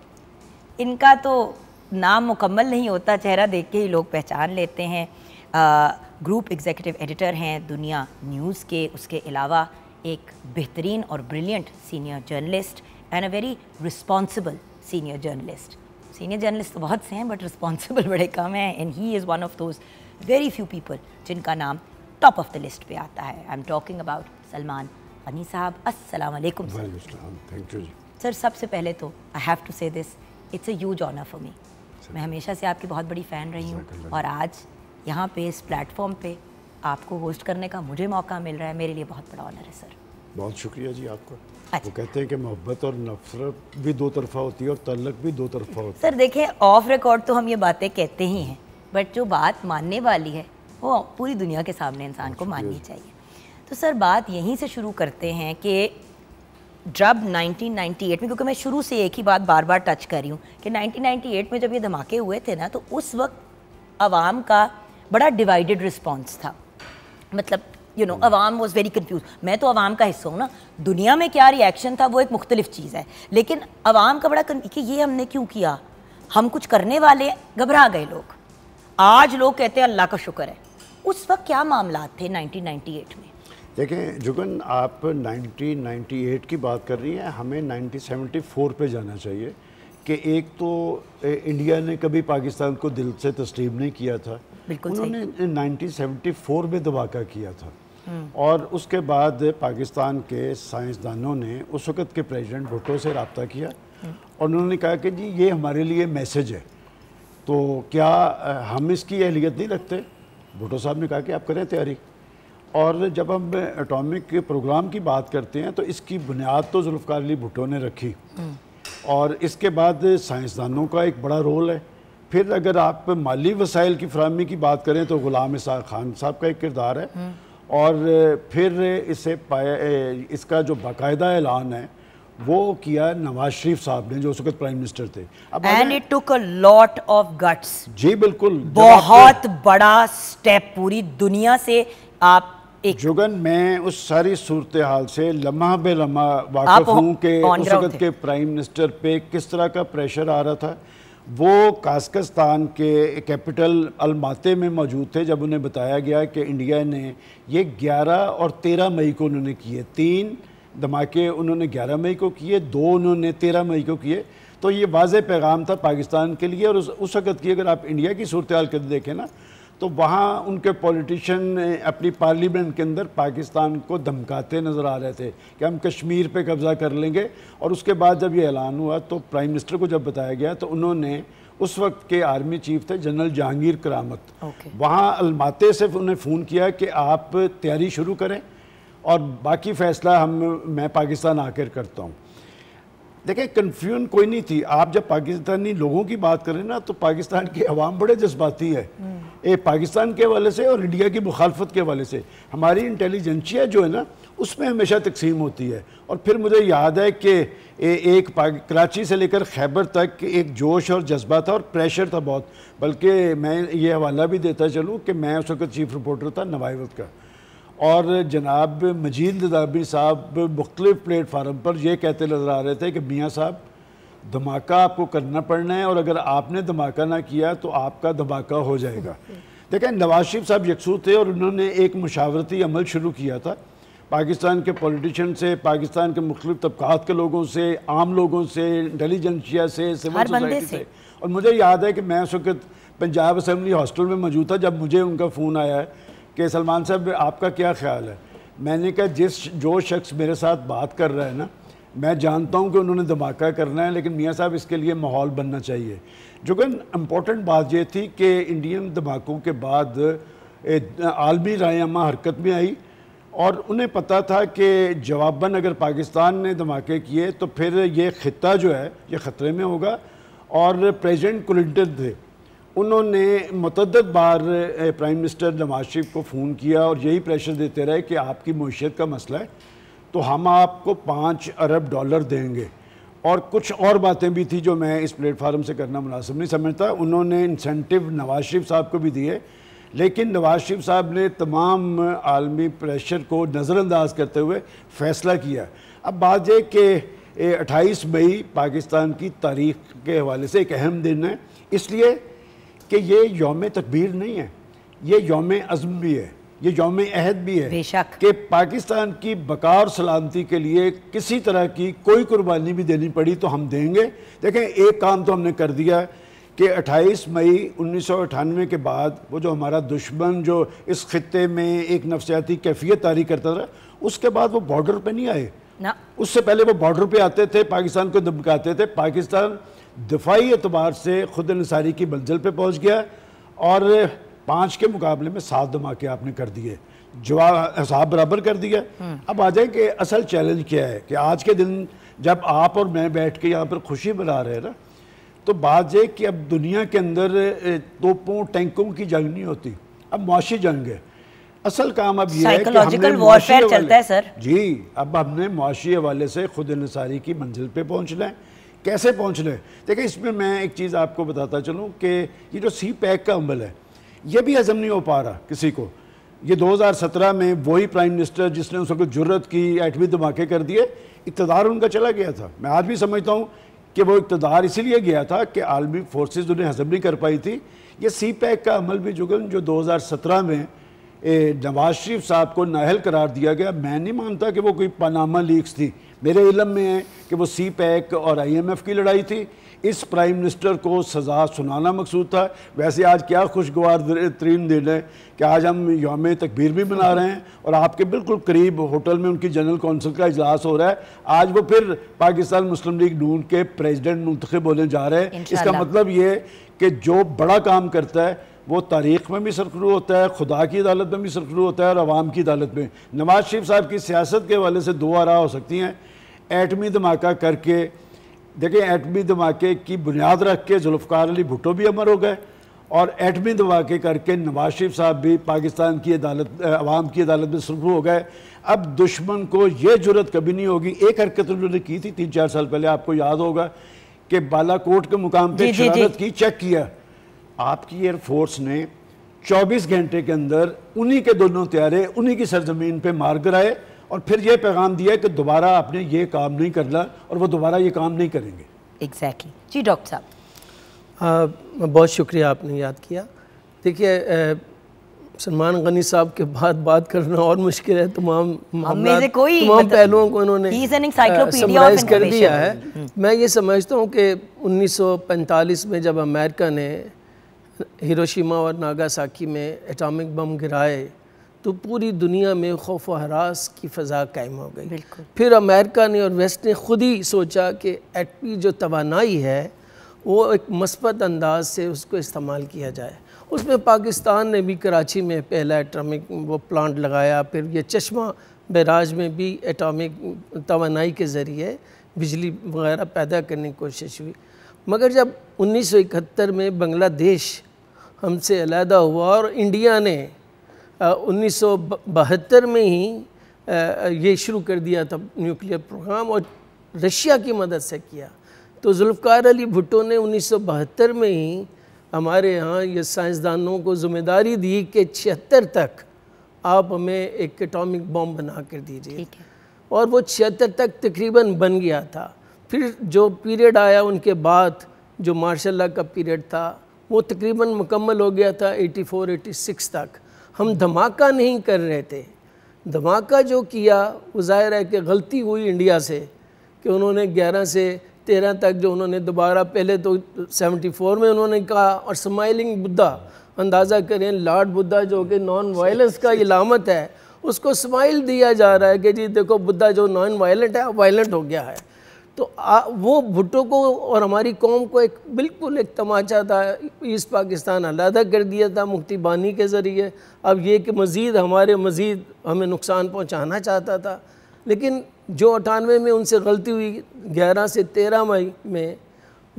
इनका तो नाम मुकम्मल नहीं होता चेहरा देख के ही लोग पहचान लेते हैं ग्रुप एग्जीक्यूटिव एडिटर हैं दुनिया न्यूज़ के उसके अलावा एक बेहतरीन और brilliant senior journalist and a very responsible senior journalist senior journalist तो बहुत से हैं बट रिस्पॉन्सिबल <laughs> बड़े कम हैं and he is one of those very few people जिनका नाम टॉप ऑफ द लिस्ट पे आता है I am talking about Salman Ghani साहब अस्सलाम वालेकुम सर सबसे पहले तो I have to say this it's a huge honour for me मैं हमेशा से आपकी बहुत बड़ी फ़ैन रही हूँ और आज यहाँ पे इस प्लेटफॉर्म पे आपको होस्ट करने का मुझे मौका मिल रहा है मेरे लिए बहुत बड़ा ऑनर है सर बहुत शुक्रिया जी आपका अच्छा। वो कहते हैं कि मोहब्बत और नफरत भी दो तरफा होती है और तलक भी दो तरफा होती है सर देखिए ऑफ रिकॉर्ड तो हम ये बातें कहते ही हैं बट जो बात मानने वाली है वो पूरी दुनिया के सामने इंसान को माननी चाहिए तो सर बात यहीं से शुरू करते हैं कि जब 1998 में क्योंकि मैं शुरू से एक ही बात बार बार टच कर रही हूँ कि 1998 में जब ये धमाके हुए थे ना तो उस वक्त आवाम का बड़ा डिवाइडेड रिस्पॉन्स था मतलब यू नो अवाम वॉज वेरी कन्फ्यूज मैं तो अवाम का हिस्सा हूँ ना दुनिया में क्या रिएक्शन था वो एक मुख्तलिफ चीज़ है लेकिन अवाम का बड़ा कि ये हमने क्यों किया हम कुछ करने वाले घबरा गए लोग आज लोग कहते हैं अल्लाह का शुक्र है उस वक्त क्या मामला थे एट में देखें जुगन आप 1998 की बात कर रही हैं हमें 1974 पे जाना चाहिए कि एक तो इंडिया ने कभी पाकिस्तान को दिल से तस्लीम नहीं किया था उन्होंने 1974 में दबाका किया था हम्म। और उसके बाद पाकिस्तान के साइंसदानों ने उस वक़्त के प्रेसिडेंट भुट्टो से रबता किया हम्म। और उन्होंने कहा कि जी ये हमारे लिए मैसेज है तो क्या हम इसकी अहलियत नहीं रखते भुट्टो साहब ने कहा कि आप करें तैयारी और जब हम एटॉमिक प्रोग्राम की बात करते हैं तो इसकी बुनियाद तो जुल्फकार अली भुट्टो ने रखी और इसके बाद साइंसदानों का एक बड़ा रोल है फिर अगर आप माली वसाइल की फ्राहमी की बात करें तो ग़ुलाम इसाक खान साहब का एक किरदार है और फिर इसे पाया इसका जो बाकायदा ऐलान है वो किया नवाज शरीफ साहब ने जो उस वक्त प्राइम मिनिस्टर थे अब and it took a lot of guts जी बिल्कुल बहुत बड़ा स्टेप पूरी दुनिया से आप एक जुगन मैं उस सारी सूरत हाल से लम्हा बे लम्हा वाकफ हूँ कि उस वक्त के प्राइम मिनिस्टर पे किस तरह का प्रेशर आ रहा था वो कास्कस्तान के कैपिटल अलमाते में मौजूद थे जब उन्हें बताया गया कि इंडिया ने ये 11 और 13 मई को उन्होंने किए तीन धमाके उन्होंने 11 मई को किए दो उन्होंने 13 मई को किए तो ये वाज पैगाम था पाकिस्तान के लिए और उस वक्त की अगर आप इंडिया की सूरत हाल देखें ना तो वहाँ उनके पॉलिटिशियन अपनी पार्लियामेंट के अंदर पाकिस्तान को धमकाते नज़र आ रहे थे कि हम कश्मीर पे कब्ज़ा कर लेंगे और उसके बाद जब ये ऐलान हुआ तो प्राइम मिनिस्टर को जब बताया गया तो उन्होंने उस वक्त के आर्मी चीफ थे जनरल जहांगीर करामत okay. वहाँ अलमाते से उन्हें फ़ोन किया कि आप तैयारी शुरू करें और बाकी फ़ैसला हम मैं पाकिस्तान आकर करता हूँ देखें कन्फ्यूजन कोई नहीं थी आप जब पाकिस्तानी लोगों की बात करें ना तो पाकिस्तान की आवाम बड़े जज्बाती है हम्म। ए पाकिस्तान के हवाले से और इंडिया की मुखालफत के हवाले से हमारी इंटेलिजेंसिया जो है ना उसमें हमेशा तकसीम होती है और फिर मुझे याद है कि एक कराची से लेकर खैबर तक एक जोश और जज्बा था और प्रेशर था बहुत बल्कि मैं ये हवाला भी देता चलूँ कि मैं उस वक्त चीफ रिपोर्टर था वक्त का और जनाब मजीद नदाबी साहब मुख्तलिफ प्लेटफार्म पर यह कहते नज़र आ रहे थे कि मियाँ साहब धमाका आपको करना पड़ना है और अगर आपने धमाका ना किया तो आपका धमाका हो जाएगा देखें नवाज शरीफ साहब यकसू थे और उन्होंने एक मशावरती अमल शुरू किया था पाकिस्तान के पॉलिटिशन से पाकिस्तान के मुख्त तबक़ात के लोगों से आम लोगों से इंटेलिजेंसिया से सिविल सोसाइटी से और मुझे याद है कि मैं उस वक्त पंजाब असम्बली हॉस्टल में मौजूद था जब मुझे उनका फ़ोन आया है कि सलमान साहब आपका क्या ख्याल है मैंने कहा जिस जो शख्स मेरे साथ बात कर रहा है ना मैं जानता हूँ कि उन्होंने धमाका करना है लेकिन मियाँ साहब इसके लिए माहौल बनना चाहिए जो कि इम्पोर्टेंट बात यह थी कि इंडियन धमाकों के बाद आलमी रायमा हरकत में आई और उन्हें पता था कि जवाबन अगर पाकिस्तान ने धमाके किए तो फिर ये ख़त्ता जो है ये ख़तरे में होगा और प्रेजिडेंट क्लिंटन थे उन्होंने मतद बार प्राइम मिनिस्टर नवाज शरीफ को फ़ोन किया और यही प्रेशर देते रहे कि आपकी मीशत का मसला है तो हम आपको पाँच अरब डॉलर देंगे और कुछ और बातें भी थी जो मैं इस प्लेटफार्म से करना मुनासिब नहीं समझता उन्होंने इंसेंटिव नवाज शरीफ साहब को भी दिए लेकिन नवाज शरीफ साहब ने तमाम आलमी प्रेशर को नज़रअंदाज करते हुए फैसला किया अब बात यह कि अट्ठाईस मई पाकिस्तान की तारीख के हवाले से एक अहम दिन है इसलिए कि ये योम तकबीर नहीं है ये योम अज़म भी है ये योम अहद भी है बेशक कि पाकिस्तान की बकार सलामती के लिए किसी तरह की कोई कुर्बानी भी देनी पड़ी तो हम देंगे देखें एक काम तो हमने कर दिया कि 28 मई उन्नीस के बाद वो जो हमारा दुश्मन जो इस खत्े में एक नफसियाती कैफियत तारी करता था उसके बाद वो बॉर्डर पर नहीं आए ना उससे पहले वो बॉर्डर पे आते थे पाकिस्तान को धमकाते थे पाकिस्तान दिफाई एतबार से खुद इंसारी की मंजिल पर पहुँच गया और पाँच के मुकाबले में सात धमाके आपने कर दिए जवाब हिसाब बराबर कर दिया हम्म। अब आ जाए कि असल चैलेंज क्या है कि आज के दिन जब आप और मैं बैठ के यहाँ पर खुशी मना रहे हैं ना तो बात यह कि अब दुनिया के अंदर तोपों टैंकों की जंग नहीं होती अब मुआशी जंग है असल काम अब यह है कि हमने चलता है सर जी अब हमने मुआशी हवाले से खुद इंसारी की मंजिल पर पहुँचना है कैसे पहुंचने देखिए इसमें मैं एक चीज़ आपको बताता चलूँ कि ये जो सी पैक का अमल है ये भी हज़म नहीं हो पा रहा किसी को ये 2017 में वही प्राइम मिनिस्टर जिसने उसको जरूरत की एटमी धमाके कर दिए इकतदार उनका चला गया था मैं आज भी समझता हूँ कि वो इकतदार इसीलिए गया था कि आलमी फोर्सेज उन्हें हजम नहीं कर पाई थी ये सी पैक का अमल भी जुगन जो दो में नवाज शरीफ साहब को नाहल करार दिया गया मैं नहीं मानता कि वो कोई पानामा लीक्स थी मेरे इलम में है कि वो सी पैक और आईएमएफ की लड़ाई थी इस प्राइम मिनिस्टर को सज़ा सुनाना मकसूद था वैसे आज क्या खुशगवार तरीन दिन है कि आज हम योम तकबीर भी मना रहे हैं और आपके बिल्कुल करीब होटल में उनकी जनरल कौंसिल का इजलास हो रहा है आज वो फिर पाकिस्तान मुस्लिम लीग नून के प्रेसिडेंट मुंतखब होने जा रहे हैं इसका मतलब ये कि जो बड़ा काम करता है वो तारीख में भी सरखरू होता है खुदा की अदालत में भी सरखरू होता है और आवाम की अदालत में नवाज शरीफ साहब की सियासत के हवाले से दो आरा हो सकती हैं एटमी धमाका करके देखें एटमी धमाके की बुनियाद रख के जुल्फ़ार अली भुट्टो भी अमर हो गए और एटमी धमाके करके नवाज शरीफ साहब भी पाकिस्तान की अदालत आवाम की अदालत में सरखरू हो गए अब दुश्मन को ये जरूरत कभी नहीं होगी एक हरकत उन्होंने की थी तीन चार साल पहले आपको याद होगा कि बालाकोट के मुकाम पर शरारत की चेक किया आपकी एयरफोर्स ने 24 घंटे के अंदर उन्हीं के दोनों त्यारे उन्हीं की सरजमीन पे मार कर आए और फिर ये पैगाम दिया कि दोबारा आपने ये काम नहीं करना और वो दोबारा ये काम नहीं करेंगे एग्जैक्टली exactly. जी डॉक्टर साहब बहुत शुक्रिया आपने याद किया देखिए सलमान गनी साहब के बाद बात करना और मुश्किल है तमाम तमाम मतलब पहलुओं को समराइज कर दिया है हम्म। मैं ये समझता हूँ कि 1945 में जब अमेरिका ने हिरोशिमा और नागासाकी में एटॉमिक बम गिराए तो पूरी दुनिया में खौफ व हरास की फ़जा कायम हो गई फिर अमेरिका ने और वेस्ट ने ख़ुद ही सोचा कि एटमी जो तोानाई है वो एक मस्बत अंदाज से उसको इस्तेमाल किया जाए उसमें पाकिस्तान ने भी कराची में पहला एटॉमिक वो प्लांट लगाया फिर ये चश्मा बैराज में भी एटॉमिक तोानाई के ज़रिए बिजली वगैरह पैदा करने की कोशिश हुई मगर जब 1971 में बांग्लादेश हमसे अलहदा हुआ और इंडिया ने उन्नीस में ही ये शुरू कर दिया था न्यूक्लियर प्रोग्राम और रशिया की मदद से किया तो जुल्फ़ार अली भुट्टो ने उन्नीस में ही हमारे यहाँ ये साइंसदानों को जिम्मेदारी दी कि छिहत्तर तक आप हमें एक एटॉमिक बॉम्ब बना कर दीजिए और वो छिहत्तर तक तकरीबन बन गया था फिर जो पीरियड आया उनके बाद जो मार्शल का पीरियड था वो तकरीबन मुकम्मल हो गया था 84 86 तक हम धमाका नहीं कर रहे थे धमाका जो किया वो ज़ाहिर है कि गलती हुई इंडिया से कि उन्होंने 11 से 13 तक जो उन्होंने दोबारा पहले तो 74 में उन्होंने कहा और स्माइलिंग बुद्धा अंदाज़ा करें लॉर्ड बुद्धा जो कि नॉन वायलेंस का इलामत है उसको स्माइल दिया जा रहा है कि जी देखो बुद्धा जो नॉन वायलेंट है वायलेंट हो गया है तो आ, वो भुट्टो को और हमारी कौम को एक बिल्कुल एक तमाचा था ईस्ट पाकिस्तान अलहदा कर दिया था मुक्ति बानी के ज़रिए अब ये कि मज़ीद हमारे मज़ीद हमें नुकसान पहुँचाना चाहता था लेकिन जो अठानवे में उनसे गलती हुई ग्यारह से तेरह मई में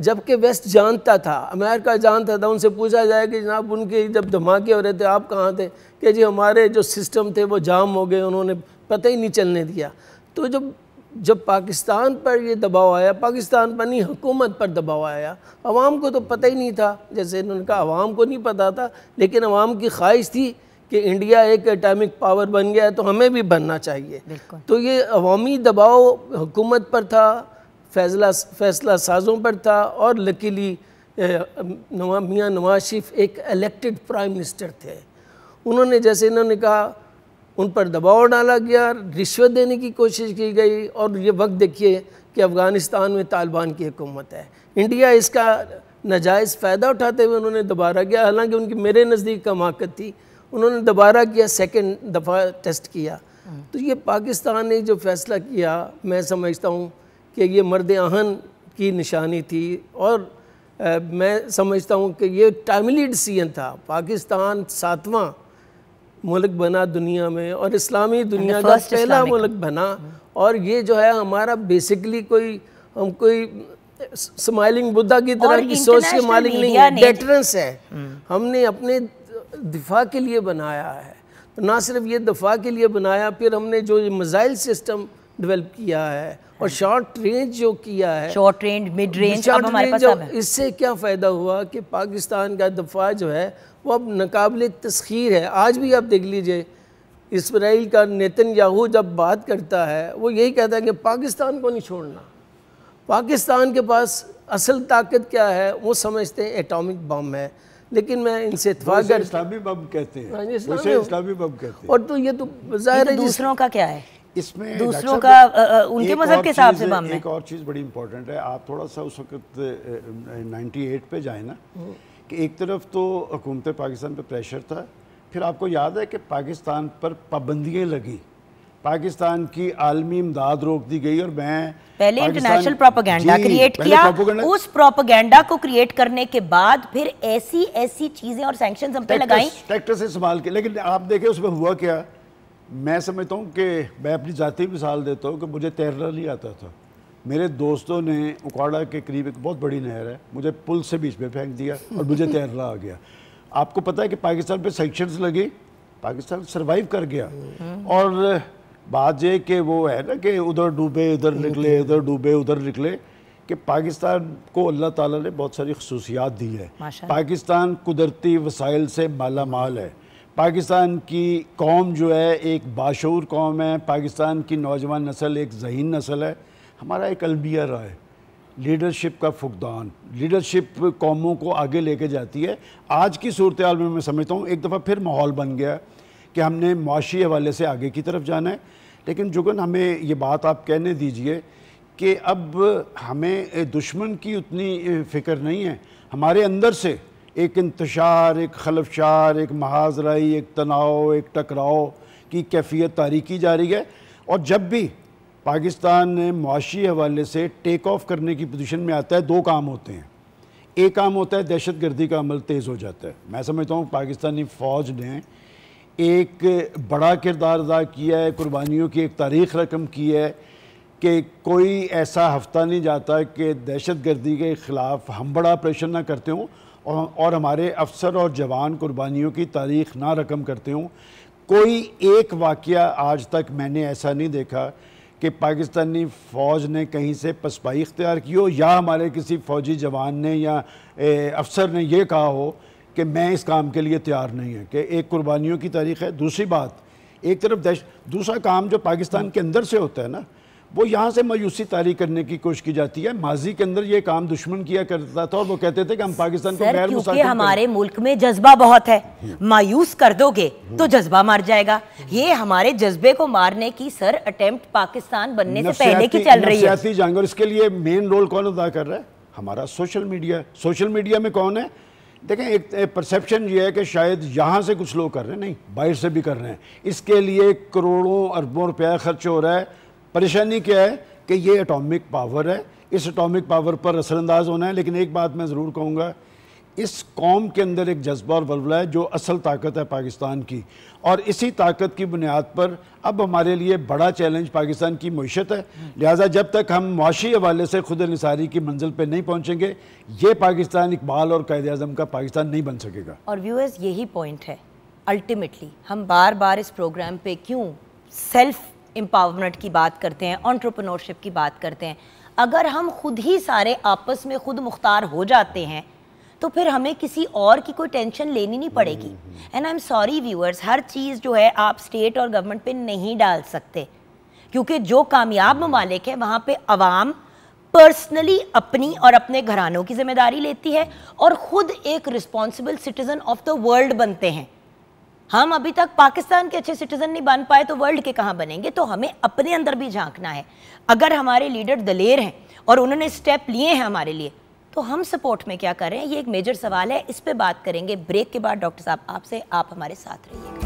जबकि वेस्ट जानता था अमेरिका जानता था उनसे पूछा जाए कि जनाब उनके जब धमाके हो रहे थे आप कहाँ थे कि जी हमारे जो सिस्टम थे वो जाम हो गए उन्होंने पता ही नहीं चलने दिया तो जब जब पाकिस्तान पर ये दबाव आया पाकिस्तान पर नहीं हुकूमत पर दबाव आया आवाम को तो पता ही नहीं था जैसे इन्होंने कहा आवाम को नहीं पता था लेकिन आवाम की ख्वाहिश थी कि इंडिया एक एटॉमिक पावर बन गया है तो हमें भी बनना चाहिए तो ये अवामी दबाव हुकूमत पर था फैसला फैसला साजों पर था और लकीली नवा मियाँ नवाज शरीफ एक एलेक्टेड प्राइम मिनिस्टर थे उन्होंने जैसे इन्होंने कहा उन पर दबाव डाला गया रिश्वत देने की कोशिश की गई और ये वक्त देखिए कि अफ़गानिस्तान में तालिबान की हुकूमत है इंडिया इसका नजायज़ फ़ायदा उठाते हुए उन्होंने दोबारा किया हालांकि उनकी मेरे नज़दीक कम हाकत थी उन्होंने दोबारा किया सेकेंड दफ़ा टेस्ट किया तो ये पाकिस्तान ने जो फैसला किया मैं समझता हूँ कि ये मर्द आहन की निशानी थी और आ, मैं समझता हूँ कि ये टाइमली डिसीजन था पाकिस्तान सातवां मुल्क बना दुनिया में और इस्लामी दुनिया का पहला मुल्क बना और ये जो है हमारा बेसिकली कोई हम कोई स्माइलिंग बुद्धा की तरह की सोच के मालिक नहीं है डेटरेंस है hmm. हमने अपने दिफा के लिए बनाया है तो ना सिर्फ ये दफा के लिए बनाया फिर हमने जो मिज़ाइल सिस्टम डेवलप किया है और शॉर्ट hmm. रेंज जो किया है शॉर्ट रेंज मिड रेंज इससे क्या फ़ायदा हुआ कि पाकिस्तान का दफा जो है वो अब नाकबिल तस्खीर है आज भी आप देख लीजिए इसराइल का नेतन याहू जब बात करता है वो यही कहता है कि पाकिस्तान को नहीं छोड़ना पाकिस्तान के पास असल ताकत क्या है वो समझते हैं एटॉमिक बम है लेकिन मैं इनसे इतफाक कर इस्लामी बम कहते हैं हाँ इस्लामी, इस्लामी बम कहते हैं और तो ये तो जाहिर है दूसरों का क्या है इसमें दूसरों का आ, उनके मजहब के हिसाब से बम एक और चीज़ बड़ी इंपॉर्टेंट है आप थोड़ा सा उस वक्त 98 पे जाए ना हम्म। कि एक तरफ तो हुकूमत पाकिस्तान पर प्रेशर था फिर आपको याद है कि पाकिस्तान पर पाबंदियाँ लगी पाकिस्तान की आलमी इमदाद रोक दी गई और मैं पहले इंटरनेशनल प्रोपागेंडा क्रिएट किया उस प्रोपागेंडा को क्रिएट करने के बाद फिर ऐसी ऐसी चीजें और सैंक्शन हम पे लगाई ट्रैक्टर से संभाल के लेकिन आप देखे उसमें हुआ क्या मैं समझता हूँ कि मैं अपनी जाति मिसाल देता हूँ कि मुझे तैरना नहीं आता था मेरे दोस्तों ने उकाड़ा के करीब एक बहुत बड़ी नहर है मुझे पुल से बीच में फेंक दिया और मुझे तैरना आ गया आपको पता है कि पाकिस्तान पे सेंक्शन लगे पाकिस्तान सरवाइव कर गया और बात यह कि वो है ना कि उधर डूबे इधर निकले इधर डूबे उधर निकले कि पाकिस्तान को अल्लाह ताला ने बहुत सारी खसूसियात दी है पाकिस्तान कुदरती वसाइल से माला माल है पाकिस्तान की कौम जो है एक बाशूर कौम है पाकिस्तान की नौजवान नस्ल एक जहीन नस्ल है हमारा एक अलबिया रहा है लीडरशिप का फुकदान लीडरशिप कौमों को आगे लेके जाती है आज की सूरत में मैं समझता हूँ एक दफ़ा फिर माहौल बन गया कि हमने मुआशी हवाले से आगे की तरफ जाना है लेकिन जुगन हमें ये बात आप कहने दीजिए कि अब हमें दुश्मन की उतनी फ़िक्र नहीं है हमारे अंदर से एक इंतशार एक खलफशार एक महाजराई एक तनाव एक टकराव की कैफियत तारी की जा रही है और जब भी पाकिस्तान मुआशी हवाले से टेक ऑफ करने की पोजीशन में आता है दो काम होते हैं एक काम होता है दहशत गर्दी का अमल तेज़ हो जाता है मैं समझता हूँ पाकिस्तानी फ़ौज ने एक बड़ा किरदार अदा किया है कुर्बानियों की एक तारीख रकम की है कि कोई ऐसा हफ्ता नहीं जाता कि दहशत गर्दी के ख़िलाफ़ हम बड़ा ऑपरेशन ना करते हों और, और हमारे अफसर और जवान कुर्बानियों की तारीख ना रकम करते हों कोई एक वाक़ आज तक मैंने ऐसा नहीं देखा कि पाकिस्तानी फ़ौज ने कहीं से पसपाई इख्तियार की हो या हमारे किसी फ़ौजी जवान ने या ए, अफसर ने यह कहा हो कि मैं इस काम के लिए तैयार नहीं है कि एक कुर्बानियों की तारीख है दूसरी बात एक तरफ दहशत दूसरा काम जो पाकिस्तान के अंदर से होता है ना वो यहाँ से मायूसी तारी करने की कोशिश की जाती है माजी के अंदर ये काम दुश्मन किया करता था और वो कहते थे कि हम पाकिस्तान को गैर क्योंकि हमारे मुल्क में जज्बा बहुत है हम्म। मायूस कर दोगे हम्म। तो जज्बा मर जाएगा ये हमारे जज्बे को मारने की सर अटेम्प्ट पाकिस्तान बनने से पहले की चल रही है और इसके लिए मेन रोल कौन अदा कर रहा है हमारा सोशल मीडिया सोशल मीडिया में कौन है देखें एक परसेप्शन ये है कि शायद यहाँ से कुछ लोग कर रहे हैं नहीं बाहर से भी कर रहे हैं इसके लिए करोड़ों अरबों रुपया खर्च हो रहा है परेशानी क्या है कि ये एटॉमिक पावर है इस एटॉमिक पावर पर असरअंदाज होना है लेकिन एक बात मैं ज़रूर कहूँगा इस कौम के अंदर एक जज्बा और बलबला है जो असल ताकत है पाकिस्तान की और इसी ताकत की बुनियाद पर अब हमारे लिए बड़ा चैलेंज पाकिस्तान की मीशत है लिहाजा जब तक हम मुशी हवाले से खुद नसारी की मंजिल पर नहीं पहुँचेंगे ये पाकिस्तान इकबाल और कैद अजम का पाकिस्तान नहीं बन सकेगा और व्यूअर्स यही पॉइंट है अल्टीमेटली हम बार बार इस प्रोग्राम पर क्यों सेल्फ एम्पावरमेंट की बात करते हैं ऑन्ट्रप्रनोरशिप की बात करते हैं अगर हम खुद ही सारे आपस में खुद मुख्तार हो जाते हैं तो फिर हमें किसी और की कोई टेंशन लेनी नहीं पड़ेगी and I am sorry viewers हर चीज़ जो है आप स्टेट और गवर्नमेंट पे नहीं डाल सकते क्योंकि जो कामयाब ममालिक है वहाँ पे आवाम पर्सनली अपनी और अपने घरानों की जिम्मेदारी लेती है और ख़ुद एक responsible citizen of the world बनते हैं हम अभी तक पाकिस्तान के अच्छे सिटीजन नहीं बन पाए तो वर्ल्ड के कहाँ बनेंगे तो हमें अपने अंदर भी झांकना है अगर हमारे लीडर दलेर हैं और उन्होंने स्टेप लिए हैं हमारे लिए तो हम सपोर्ट में क्या कर रहे हैं ये एक मेजर सवाल है इस पर बात करेंगे ब्रेक के बाद डॉक्टर साहब आपसे आप हमारे साथ रहिएगा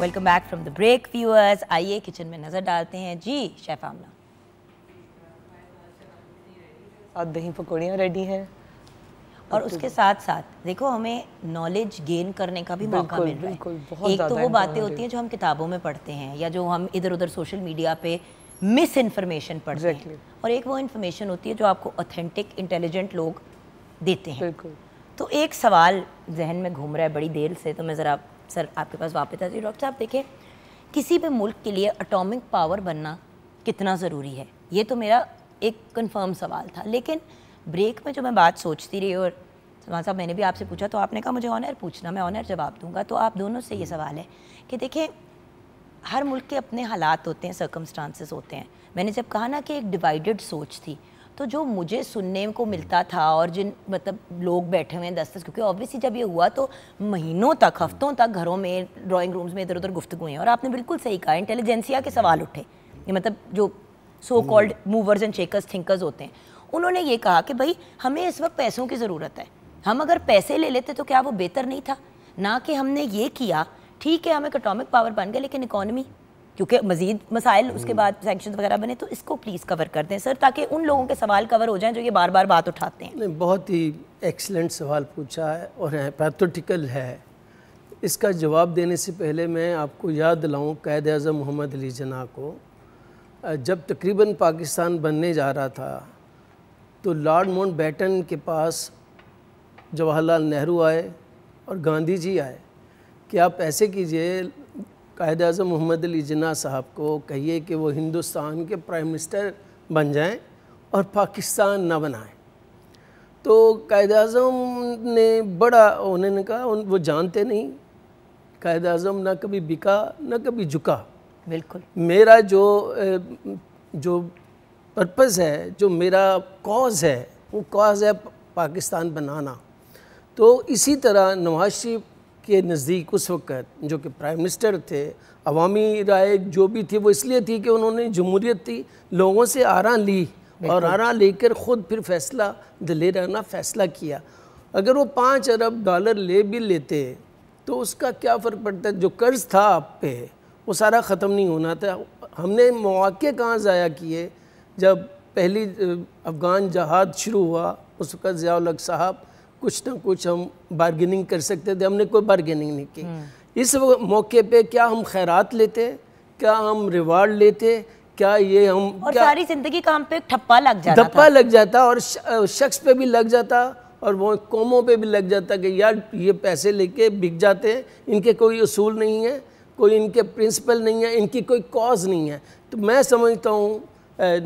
welcome back from the break viewers आइए किचन में नज़र डालते हैं जी शेफ आमना और दही पकौड़ियाँ रेडी हैं और उसके साथ साथ देखो हमें नॉलेज गेन करने का भी मौका मिल रहा है एक तो वो बातें होती हैं जो हम किताबों में पढ़ते हैं या जो हम इधर उधर सोशल मीडिया पे मिस इन्फॉर्मेशन पढ़ते exactly. हैं और एक वो इन्फॉर्मेशन होती है जो आपको ऑथेंटिक इंटेलिजेंट लोग देते हैं तो एक सवाल जहन में घूम रहा है बड़ी देर से तो मैं ज़रा सर आपके पास वापस आती हूँ डॉक्टर साहब देखें किसी भी मुल्क के लिए अटोमिक पावर बनना कितना ज़रूरी है ये तो मेरा एक कन्फर्म सवाल था लेकिन ब्रेक में जो मैं बात सोचती रही और सलमान साहब मैंने भी आपसे पूछा तो आपने कहा मुझे ऑनर पूछना मैं ऑनर जवाब दूंगा तो आप दोनों से ये सवाल है कि देखिए हर मुल्क के अपने हालात होते हैं सर्कमस्टांसिस होते हैं मैंने जब कहा ना कि एक डिवाइडेड सोच थी तो जो मुझे सुनने को मिलता था और जिन मतलब लोग बैठे हुए हैं दस दस क्योंकि ऑब्वियसली जब ये हुआ तो महीनों तक हफ्तों तक घरों में ड्राइंग रूम्स में इधर उधर गुफ्तु हैं और आपने बिल्कुल सही कहा इंटेलिजेंसिया के सवाल उठे ये मतलब जो so called movers and shakers thinkers होते हैं उन्होंने ये कहा कि भाई हमें इस वक्त पैसों की ज़रूरत है हम अगर पैसे ले लेते तो क्या वो बेहतर नहीं था ना कि हमने ये किया ठीक है हम एक अटोमिक पावर बन गए लेकिन इकोनॉमी क्योंकि मजीद मसाइल उसके hmm. बाद सेंक्शन वगैरह बने तो इसको प्लीज़ कवर कर दें सर ताकि उन लोगों के सवाल कवर हो जाएं जो ये बार बार बात उठाते हैं बहुत ही एक्सलेंट सवाल पूछा है और पैथोटिकल है इसका जवाब देने से पहले मैं आपको याद दिलाऊँ कैद अजम मोहम्मद अली जना को जब तकरीबन पाकिस्तान बनने जा रहा था तो लॉर्ड माउंट बैटन के पास जवाहरलाल नेहरू आए और गांधी जी आए कि आप ऐसे कीजिए कायद अजम मोहम्मद अली जिन्ना साहब को कहिए कि वो हिंदुस्तान के प्राइम मिनिस्टर बन जाएं और पाकिस्तान ना बनाएं तो कायद अजम ने बड़ा उन्होंने कहा उन वो जानते नहीं कायद अजम ना कभी बिका ना कभी झुका बिल्कुल मेरा जो जो पर्पज़ है जो मेरा कॉज है वो कॉज है पाकिस्तान बनाना तो इसी तरह नवाज शरीफ के नज़दीक उस वक़्त जो कि प्राइम मिनिस्टर थे अवामी राय जो भी थी वो इसलिए थी कि उन्होंने जमहूरियत थी लोगों से आरा ली और आरा लेकर ख़ुद फिर फैसला दिले रहना फैसला किया अगर वो पाँच अरब डॉलर ले भी लेते तो उसका क्या फ़र्क पड़ता जो कर्ज़ था आप पे वो सारा ख़त्म नहीं होना था हमने मौक़े कहाँ ज़ाया किए जब पहली अफ़गान जहाद शुरू हुआ उस वक्त ज़ियालक साहब कुछ ना कुछ हम बारगेनिंग कर सकते थे हमने कोई बारगेनिंग नहीं की हम्म। इस मौके पे क्या हम खैरात लेते क्या हम रिवार्ड लेते क्या ये हम और क्या सारी ज़िंदगी काम पे ठप्पा लग जाता ठप्पा लग जाता और शख्स पे भी लग जाता और वो कौमों पे भी लग जाता कि यार ये पैसे लेके बिक जाते हैं इनके कोई असूल नहीं है कोई इनके प्रिंसिपल नहीं है इनकी कोई कॉज नहीं है तो मैं समझता हूँ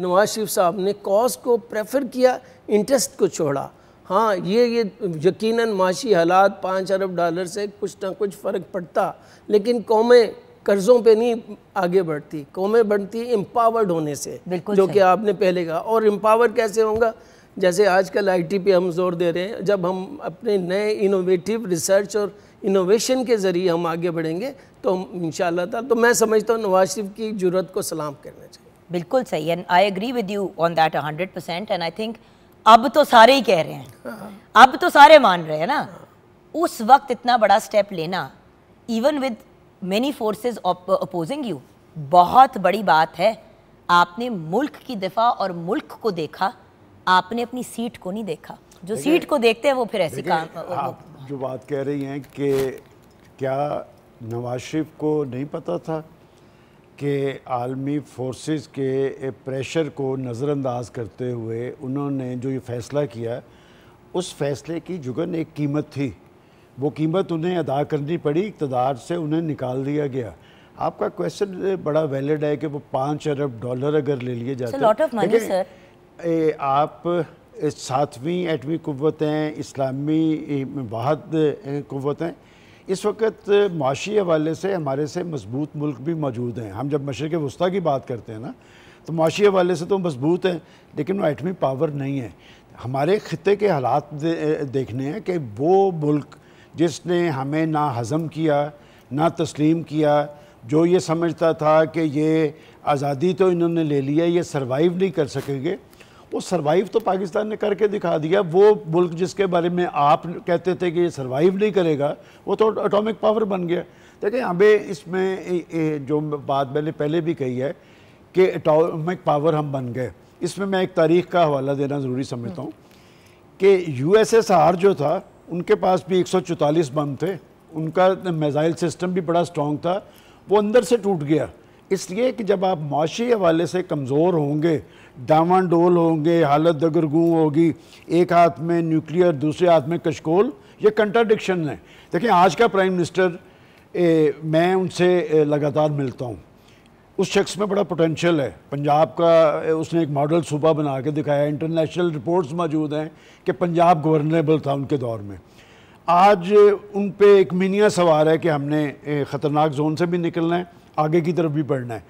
नवाज शरीफ साहब ने कॉज को प्रेफर किया इंटरेस्ट को छोड़ा हाँ ये ये यकीनन माशी हालात पाँच अरब डॉलर से कुछ ना कुछ फ़र्क पड़ता लेकिन कौमें कर्ज़ों पे नहीं आगे बढ़ती कौमें बढ़ती एम्पावर्ड होने से जो कि आपने पहले कहा और एम्पावर कैसे होगा जैसे आजकल आईटी पे हम जोर दे रहे हैं जब हम अपने नए इनोवेटिव रिसर्च और इनोवेशन के ज़रिए हम आगे बढ़ेंगे तो हम इन तो मैं समझता हूँ नवाज शरीफ की जरूरत को सलाम करना चाहिए बिल्कुल सही and I agree with you on that hundred percent and I think अब तो सारे ही कह रहे हैं हाँ। अब तो सारे मान रहे हैं ना उस वक्त इतना बड़ा स्टेप लेना even with many forces opposing you बहुत बड़ी बात है आपने मुल्क की दिफा और मुल्क को देखा आपने अपनी सीट को नहीं देखा जो सीट को देखते हैं वो फिर ऐसे काम हाँ, जो बात कह रही हैं कि क्या नवाज शरीफ को नहीं पता था कि आलमी फोर्सेस के प्रेशर को नज़रअंदाज करते हुए उन्होंने जो ये फ़ैसला किया उस फैसले की जुगन एक कीमत थी वो कीमत उन्हें अदा करनी पड़ी इकतदार से उन्हें निकाल दिया गया आपका क्वेश्चन बड़ा वैलिड है कि वो पाँच अरब डॉलर अगर ले लिए जाते हैं आप सातवीं एटमी कुतें इस्लामी वाहद कुतें इस वक्त माशी हवाले से हमारे से मजबूत मुल्क भी मौजूद हैं हम जब मशरक़ वस्ती की बात करते हैं ना तो माशी हवाले से तो मजबूत हैं लेकिन वो एटमी पावर नहीं है हमारे ख़त्े के हालात दे, देखने हैं कि वो मुल्क जिसने हमें ना हज़म किया ना तस्लीम किया जो ये समझता था कि ये आज़ादी तो इन्होंने ले लिया ये सर्वाइव नहीं कर सकेंगे वो सरवाइव तो पाकिस्तान ने करके दिखा दिया वो मुल्क जिसके बारे में आप कहते थे कि ये सरवाइव नहीं करेगा वो तो अटोमिक पावर बन गया देखें हमें इसमें जो बात मैंने पहले भी कही है कि अटोमिक पावर हम बन गए इसमें मैं एक तारीख का हवाला देना ज़रूरी समझता हूँ कि यू जो था उनके पास भी एक बम थे उनका मेज़ाइल सिस्टम भी बड़ा स्ट्रॉन्ग था वो अंदर से टूट गया इसलिए कि जब आप माशी हवाले से कमज़ोर होंगे डावन डोल होंगे हालत दगरगू होगी एक हाथ में न्यूक्लियर दूसरे हाथ में कशकोल ये कंट्राडिक्शन है देखिए आज का प्राइम मिनिस्टर ए, मैं उनसे लगातार मिलता हूँ उस शख्स में बड़ा पोटेंशियल है पंजाब का उसने एक मॉडल सूबा बना के दिखाया इंटरनेशनल रिपोर्ट्स मौजूद हैं कि पंजाब गवर्नेबल था उनके दौर में आज उन पर एक मीनिया सवार है कि हमने ख़तरनाक जोन से भी निकलना है आगे की तरफ भी बढ़ना है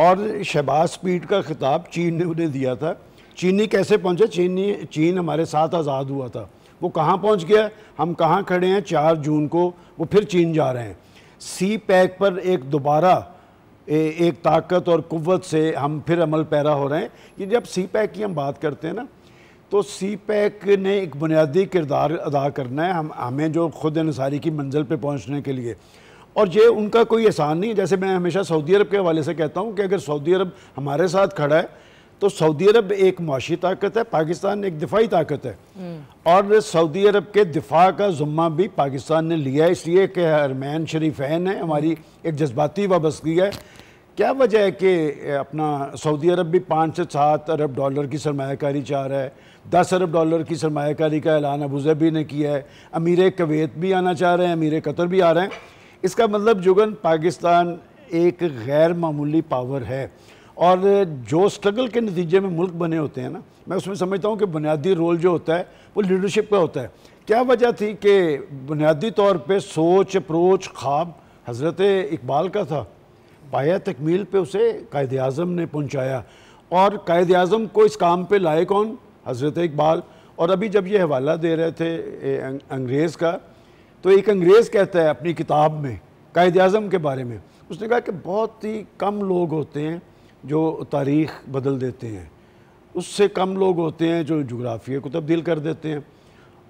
और शहबाज पीट का खिताब चीन ने उन्हें दिया था चीनी कैसे पहुंचे चीनी चीन हमारे साथ आज़ाद हुआ था वो कहाँ पहुंच गया हम कहाँ खड़े हैं चार जून को वो फिर चीन जा रहे हैं सी पैक पर एक दोबारा एक ताकत और कुत से हम फिर अमल पैरा हो रहे हैं कि जब सी पैक की हम बात करते हैं ना तो सी पैक ने एक बुनियादी किरदार अदा करना है हम हमें जो खुद नसारी की मंजिल पर पहुँचने के लिए और ये उनका कोई एहसान नहीं है जैसे मैं हमेशा सऊदी अरब के हवाले से कहता हूँ कि अगर सऊदी अरब हमारे साथ खड़ा है तो सऊदी अरब एक मुशी ताकत है पाकिस्तान एक दिफाई ताकत है और सऊदी अरब के दिफा का जुम्मा भी पाकिस्तान ने लिया है इसलिए कि हरमैन शरीफैन है हमारी एक जज्बाती वाबस्ती है क्या वजह है कि अपना सऊदी अरब भी पाँच से सात अरब डॉलर की सरमाकारी चाह रहा है दस अरब डॉलर की सरमाकारी का ऐलान अबूजबी ने किया है अमीर कवैत भी आना चाह रहे हैं अमीर कतर भी आ रहे हैं इसका मतलब जुगन पाकिस्तान एक गैर मामूली पावर है और जो स्ट्रगल के नतीजे में मुल्क बने होते हैं ना मैं उसमें समझता हूँ कि बुनियादी रोल जो होता है वो लीडरशिप का होता है क्या वजह थी कि बुनियादी तौर पर सोच अप्रोच ख्वाब हज़रत इकबाल का था पाया तकमील पर उसे कायद अजम ने पहुँचाया और कायद अजम को इस काम पर लाए कौन हज़रत इकबाल और अभी जब ये हवाला दे रहे थे अंग्रेज़ का तो एक अंग्रेज़ कहता है अपनी किताब में कायद अजम के बारे में उसने कहा कि बहुत ही कम लोग होते हैं जो तारीख बदल देते हैं उससे कम लोग होते हैं जो जोग्राफिया को तब्दील कर देते हैं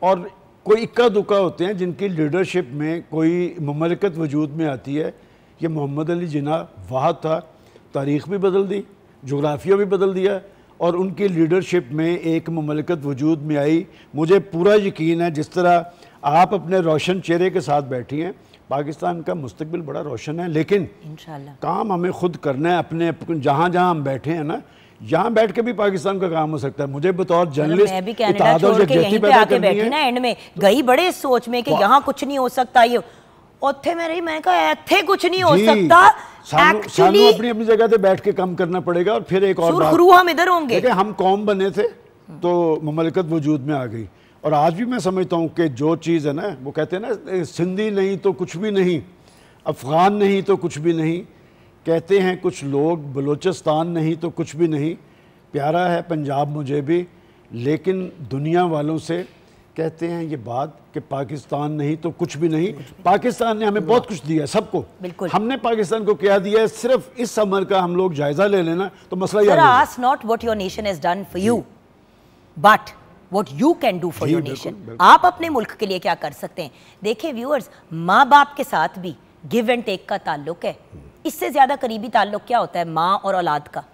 और कोई इक्का दुक्का होते हैं जिनकी लीडरशिप में कोई ममलकत वजूद में आती है ये मोहम्मद अली जिना वाह था तारीख भी बदल दी जोग्राफिया भी बदल दिया और उनकी लीडरशिप में एक ममलकत वजूद में आई मुझे पूरा यकीन है जिस तरह आप अपने रोशन चेहरे के साथ बैठी हैं पाकिस्तान का मुस्तबिल बड़ा रोशन है लेकिन काम हमें खुद करना है अपने जहाँ जहाँ हम बैठे हैं ना यहाँ बैठ के भी पाकिस्तान का काम हो सकता है मुझे बतौर जर्नलिस्ट मैं भी के यहीं पे आके बैठी ना एंड में गई बड़े सोच में कि यहाँ कुछ नहीं हो सकता ये ਉੱਥੇ ਮੈਂ ਰਹੀ ਮੈਂ ਕਿਹਾ ਇੱਥੇ अपनी अपनी जगह बैठ के काम करना पड़ेगा और फिर एक और हम इधर होंगे हम कौम बने थे तो ममलकत वजूद में आ गई और आज भी मैं समझता हूँ कि जो चीज़ है ना वो कहते हैं ना सिंधी नहीं तो कुछ भी नहीं अफ़गान नहीं तो कुछ भी नहीं कहते हैं कुछ लोग बलूचिस्तान नहीं तो कुछ भी नहीं प्यारा है पंजाब मुझे भी लेकिन दुनिया वालों से कहते हैं ये बात कि पाकिस्तान नहीं तो कुछ भी नहीं पाकिस्तान ने हमें बहुत कुछ दिया है सबको हमने पाकिस्तान को क्या दिया है सिर्फ इस समर का हम लोग जायजा ले लेना तो मसला not what your nation is done for you but what you can do for your nation आप अपने मुल्क के लिए क्या कर सकते हैं देखिए व्यूअर्स माँ बाप के साथ भी गिव एंड टेक का ताल्लुक है इससे ज़्यादा करीबी ताल्लुक क्या होता है माँ और औलाद का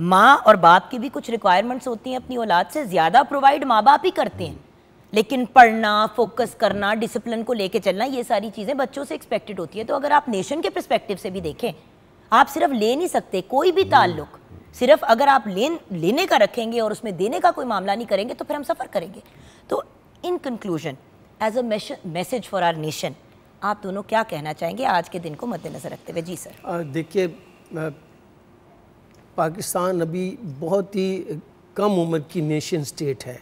माँ और बाप की भी कुछ रिक्वायरमेंट्स होती हैं अपनी औलाद से ज़्यादा प्रोवाइड माँ बाप ही करते हैं लेकिन पढ़ना फोकस करना डिसिप्लिन को लेके चलना ये सारी चीज़ें बच्चों से एक्सपेक्टेड होती है तो अगर आप नेशन के परस्पेक्टिव से भी देखें आप सिर्फ ले नहीं सकते कोई भी हम्म। ताल्लुक़ सिर्फ अगर आप लेन लेने का रखेंगे और उसमें देने का कोई मामला नहीं करेंगे तो फिर हम सफ़र करेंगे तो in conclusion as a message for our nation आप दोनों क्या कहना चाहेंगे आज के दिन को मद्देनज़र रखते हुए जी सर देखिए पाकिस्तान अभी बहुत ही कम उम्र की नेशन स्टेट है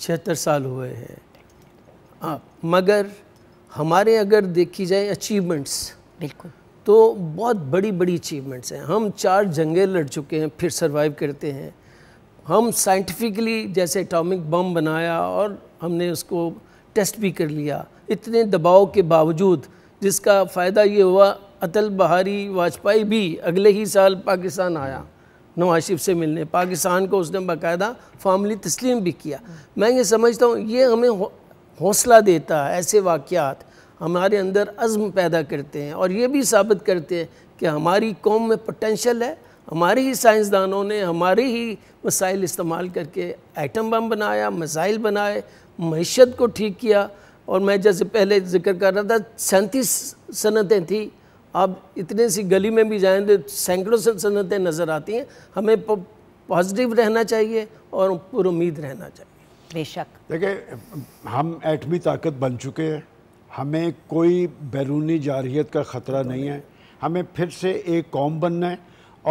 छिहत्तर साल हुए हैं हाँ, मगर हमारे अगर देखी जाए अचीवमेंट्स बिल्कुल तो बहुत बड़ी बड़ी अचीवमेंट्स हैं हम चार जंगे लड़ चुके हैं फिर सर्वाइव करते हैं हम साइंटिफिकली जैसे एटॉमिक बम बनाया और हमने उसको टेस्ट भी कर लिया इतने दबाव के बावजूद जिसका फ़ायदा ये हुआ अटल बहारी वाजपेयी भी अगले ही साल पाकिस्तान आया नवाज शरीफ से मिलने पाकिस्तान को उसने बाकायदा फॉर्मली तस्लीम भी किया मैं ये समझता हूँ ये हमें हौसला देता है ऐसे वाक़ात हमारे अंदर अज़म पैदा करते हैं और ये भी साबित करते हैं कि हमारी कौम में पोटेंशल है हमारे ही साइंसदानों ने हमारे ही मसाइल इस्तेमाल करके आइटम बम बनाया मिसाइल बनाए मीशत को ठीक किया और मैं जैसे पहले जिक्र कर रहा था सैंतीस सनतें थी आप इतने सी गली में भी जाएँ तो सैकड़ों सनतें नज़र आती हैं हमें पॉजिटिव रहना चाहिए और पुरुद रहना चाहिए बेशक देखिए हम एटमी ताकत बन चुके हैं हमें कोई बैरूनी जारहीत का ख़तरा नहीं है हमें फिर से एक कौम बनना है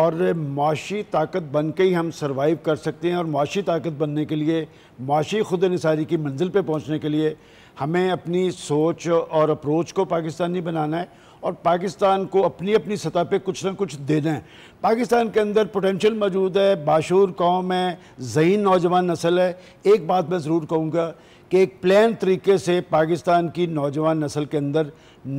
और माशी ताकत बन के ही हम सर्वाइव कर सकते हैं और माशी ताकत बनने के लिए माशी खुद नसारी की मंजिल पर पहुँचने के लिए हमें अपनी सोच और अप्रोच को पाकिस्तानी बनाना है और पाकिस्तान को अपनी अपनी सतह पे कुछ ना कुछ देना है पाकिस्तान के अंदर पोटेंशियल मौजूद है बाशूर कौम है जहीन नौजवान नस्ल है एक बात मैं ज़रूर कहूँगा कि एक प्लान तरीके से पाकिस्तान की नौजवान नस्ल के अंदर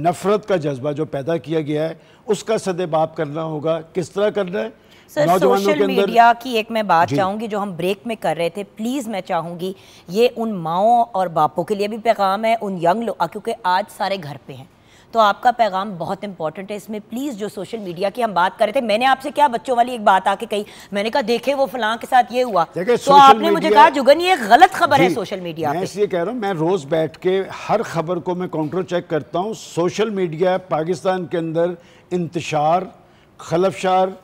नफरत का जज्बा जो पैदा किया गया है उसका सदेबाप करना होगा किस तरह करना है सर सोशल मीडिया की एक मैं बात चाहूँगी जो हम ब्रेक में कर रहे थे प्लीज़ मैं चाहूँगी ये उन माओ और बापों के लिए भी पैगाम है उन यंग लोग क्योंकि आज सारे घर पे हैं तो आपका पैगाम बहुत इंपॉर्टेंट है इसमें प्लीज़ जो सोशल मीडिया की हम बात कर रहे थे मैंने आपसे क्या बच्चों वाली एक बात आके कही मैंने कहा देखे वो फलां के साथ ये हुआ तो आपने मुझे कहा जुगन ये गलत खबर है सोशल मीडिया मैं इसलिए कह रहा हूँ मैं रोज़ बैठ के हर खबर को मैं काउंटर चेक करता हूँ सोशल मीडिया पाकिस्तान के अंदर इंतशार खलफशार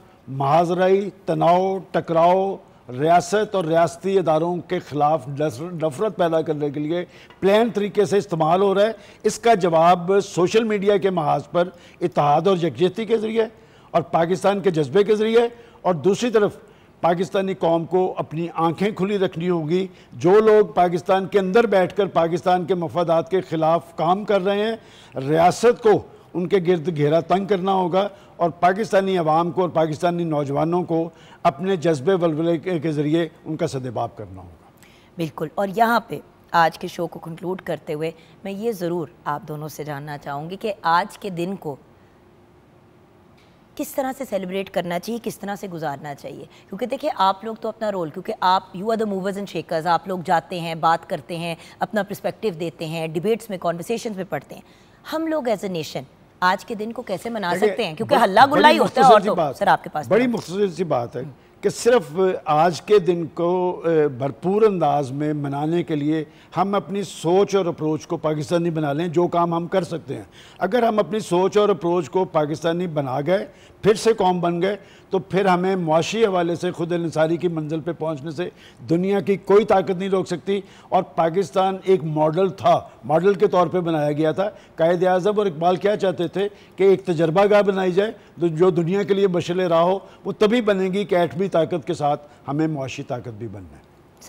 महाजराई तनाव टकराव रियासत और रियाती इदारों के ख़िलाफ़ नफरत पैदा करने के लिए प्लान तरीके से इस्तेमाल हो रहा है इसका जवाब सोशल मीडिया के महाज पर इतिहाद और यकजहती के ज़रिए और पाकिस्तान के जज्बे के ज़रिए और दूसरी तरफ पाकिस्तानी कौम को अपनी आंखें खुली रखनी होगी जो लोग पाकिस्तान के अंदर बैठकर पाकिस्तान के मफादात के ख़िलाफ़ काम कर रहे हैं रियासत को उनके गिरद घेरा तंग करना होगा और पाकिस्तानी अवाम को और पाकिस्तानी नौजवानों को अपने जज्बे वलवले के ज़रिए उनका सदबाब करना होगा बिल्कुल और यहाँ पे आज के शो को कंक्लूड करते हुए मैं ये ज़रूर आप दोनों से जानना चाहूँगी कि आज के दिन को किस तरह से सेलिब्रेट करना चाहिए किस तरह से गुजारना चाहिए क्योंकि देखिए आप लोग तो अपना रोल क्योंकि आप you are the movers and shakers आप लोग जाते हैं बात करते हैं अपना प्रस्पेक्टिव देते हैं डिबेट्स में कॉन्वर्सेशन में पढ़ते हैं हम लोग एज ए नेशन आज के दिन को कैसे मना सकते हैं क्योंकि हल्ला गुल्लाई होता है और तो सर आपके पास बड़ी तो। मुख्तर सी बात है कि सिर्फ आज के दिन को भरपूर अंदाज में मनाने के लिए हम अपनी सोच और अप्रोच को पाकिस्तानी बना लें जो काम हम कर सकते हैं अगर हम अपनी सोच और अप्रोच को पाकिस्तानी बना गए फिर से कौम बन गए तो फिर हमें मुआशी हवाले से खुद इंसारी की मंजिल पर पहुँचने से दुनिया की कोई ताकत नहीं रोक सकती और पाकिस्तान एक मॉडल था मॉडल के तौर पर बनाया गया था कायद अजम और इकबाल क्या चाहते थे कि एक तजर्बा गाह बनाई जाए तो जो दुनिया के लिए बशल रहा हो वो तभी बनेगी कि एटमी ताकत के साथ हमें मुआशी ताकत भी बनना है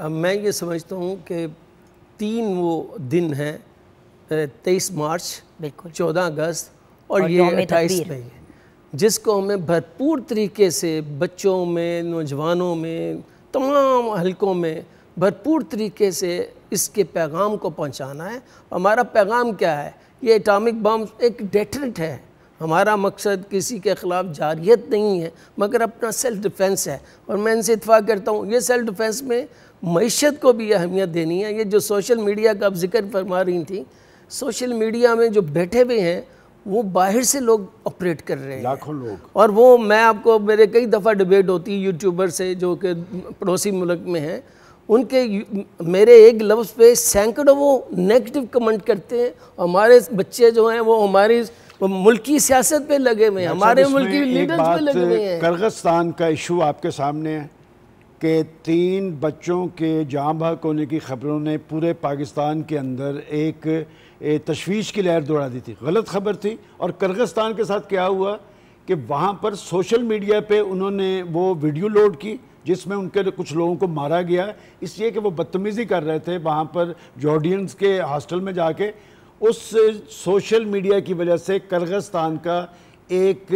सर मैं ये समझता हूँ कि तीन वो दिन हैं तेईस मार्च चौदह अगस्त और, और ये अट्ठाईस मई जिसको हमें भरपूर तरीके से बच्चों में नौजवानों में तमाम हलकों में भरपूर तरीके से इसके पैगाम को पहुंचाना है हमारा पैगाम क्या है ये एटॉमिक बम एक डेटरेंट है हमारा मकसद किसी के ख़िलाफ़ जारियत नहीं है मगर अपना सेल्फ डिफेंस है और मैं इनसे इतफ़ा करता हूँ ये सेल्फ डिफेंस में मीशत को भी अहमियत देनी है ये जो सोशल मीडिया का आप जिक्र फरमा रही थी सोशल मीडिया में जो बैठे हुए हैं वो बाहर से लोग ऑपरेट कर रहे हैं लाखों लोग और वो मैं आपको मेरे कई दफ़ा डिबेट होती है यूट्यूबर से जो कि पड़ोसी मुल्क में हैं उनके मेरे एक लफ्ज़ पे सैकड़ों वो नेगेटिव कमेंट करते हैं हमारे बच्चे जो हैं वो हमारी मुल्क मुल्की सियासत पे लगे हुए हैं अच्छा, हमारे तो मुल्की लीडर्स पे लगे हुए हैं कर्गस्तान का इशू आपके सामने है कि तीन बच्चों के जाम भाग होने की खबरों ने पूरे पाकिस्तान के अंदर एक तशवीश की लहर दौड़ा दी थी गलत खबर थी और करगस्तान के साथ क्या हुआ कि वहाँ पर सोशल मीडिया पे उन्होंने वो वीडियो लोड की जिसमें उनके कुछ लोगों को मारा गया इसलिए कि वो बदतमीज़ी कर रहे थे वहाँ पर जॉर्डियंस के हॉस्टल में जाके उस सोशल मीडिया की वजह से कर्गस्तान का एक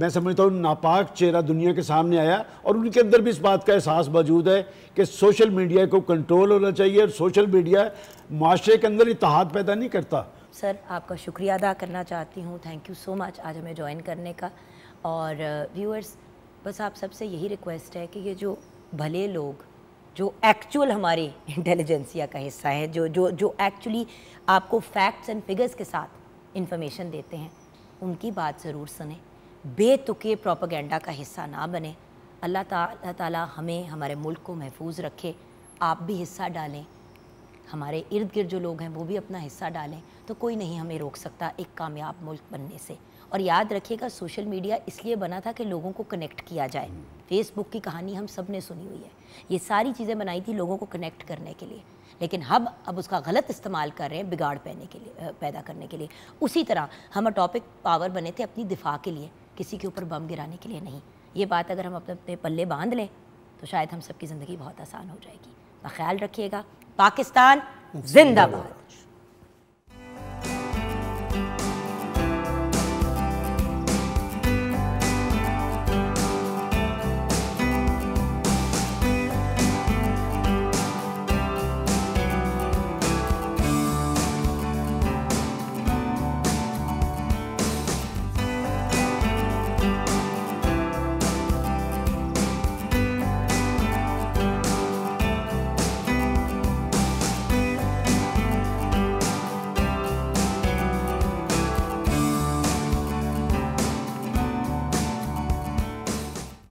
मैं समझता हूँ नापाक चेहरा दुनिया के सामने आया और उनके अंदर भी इस बात का एहसास मौजूद है कि सोशल मीडिया को कंट्रोल होना चाहिए और सोशल मीडिया माशरे के अंदर इतिहाद पैदा नहीं करता सर आपका शुक्रिया अदा करना चाहती हूँ थैंक यू सो मच आज हमें ज्वाइन करने का और व्यूअर्स uh, बस आप सबसे यही रिक्वेस्ट है कि ये जो भले लोग जो एक्चुअल हमारी इंटेलिजेंसिया का हिस्सा है जो जो जो एक्चुअली आपको फैक्ट्स एंड फिगर्स के साथ इन्फॉर्मेशन देते हैं उनकी बात ज़रूर सुने बेतुके प्रोपागेंडा का हिस्सा ना बने अल्लाह ताला हमें हमारे मुल्क को महफूज रखे आप भी हिस्सा डालें हमारे इर्द गिर्द जो लोग हैं वो भी अपना हिस्सा डालें तो कोई नहीं हमें रोक सकता एक कामयाब मुल्क बनने से और याद रखिएगा सोशल मीडिया इसलिए बना था कि लोगों को कनेक्ट किया जाए फेसबुक की कहानी हम सब ने सुनी हुई है ये सारी चीज़ें बनाई थी लोगों को कनेक्ट करने के लिए लेकिन हम अब उसका गलत इस्तेमाल कर रहे हैं बिगाड़ पैने के लिए पैदा करने के लिए उसी तरह हम अटॉपिक पावर बने थे अपनी दिफा के लिए किसी के ऊपर बम गिराने के लिए नहीं ये बात अगर हम अपने अपने पल्ले बांध लें तो शायद हम सबकी ज़िंदगी बहुत आसान हो जाएगी ख्याल रखिएगा पाकिस्तान जिंदाबाद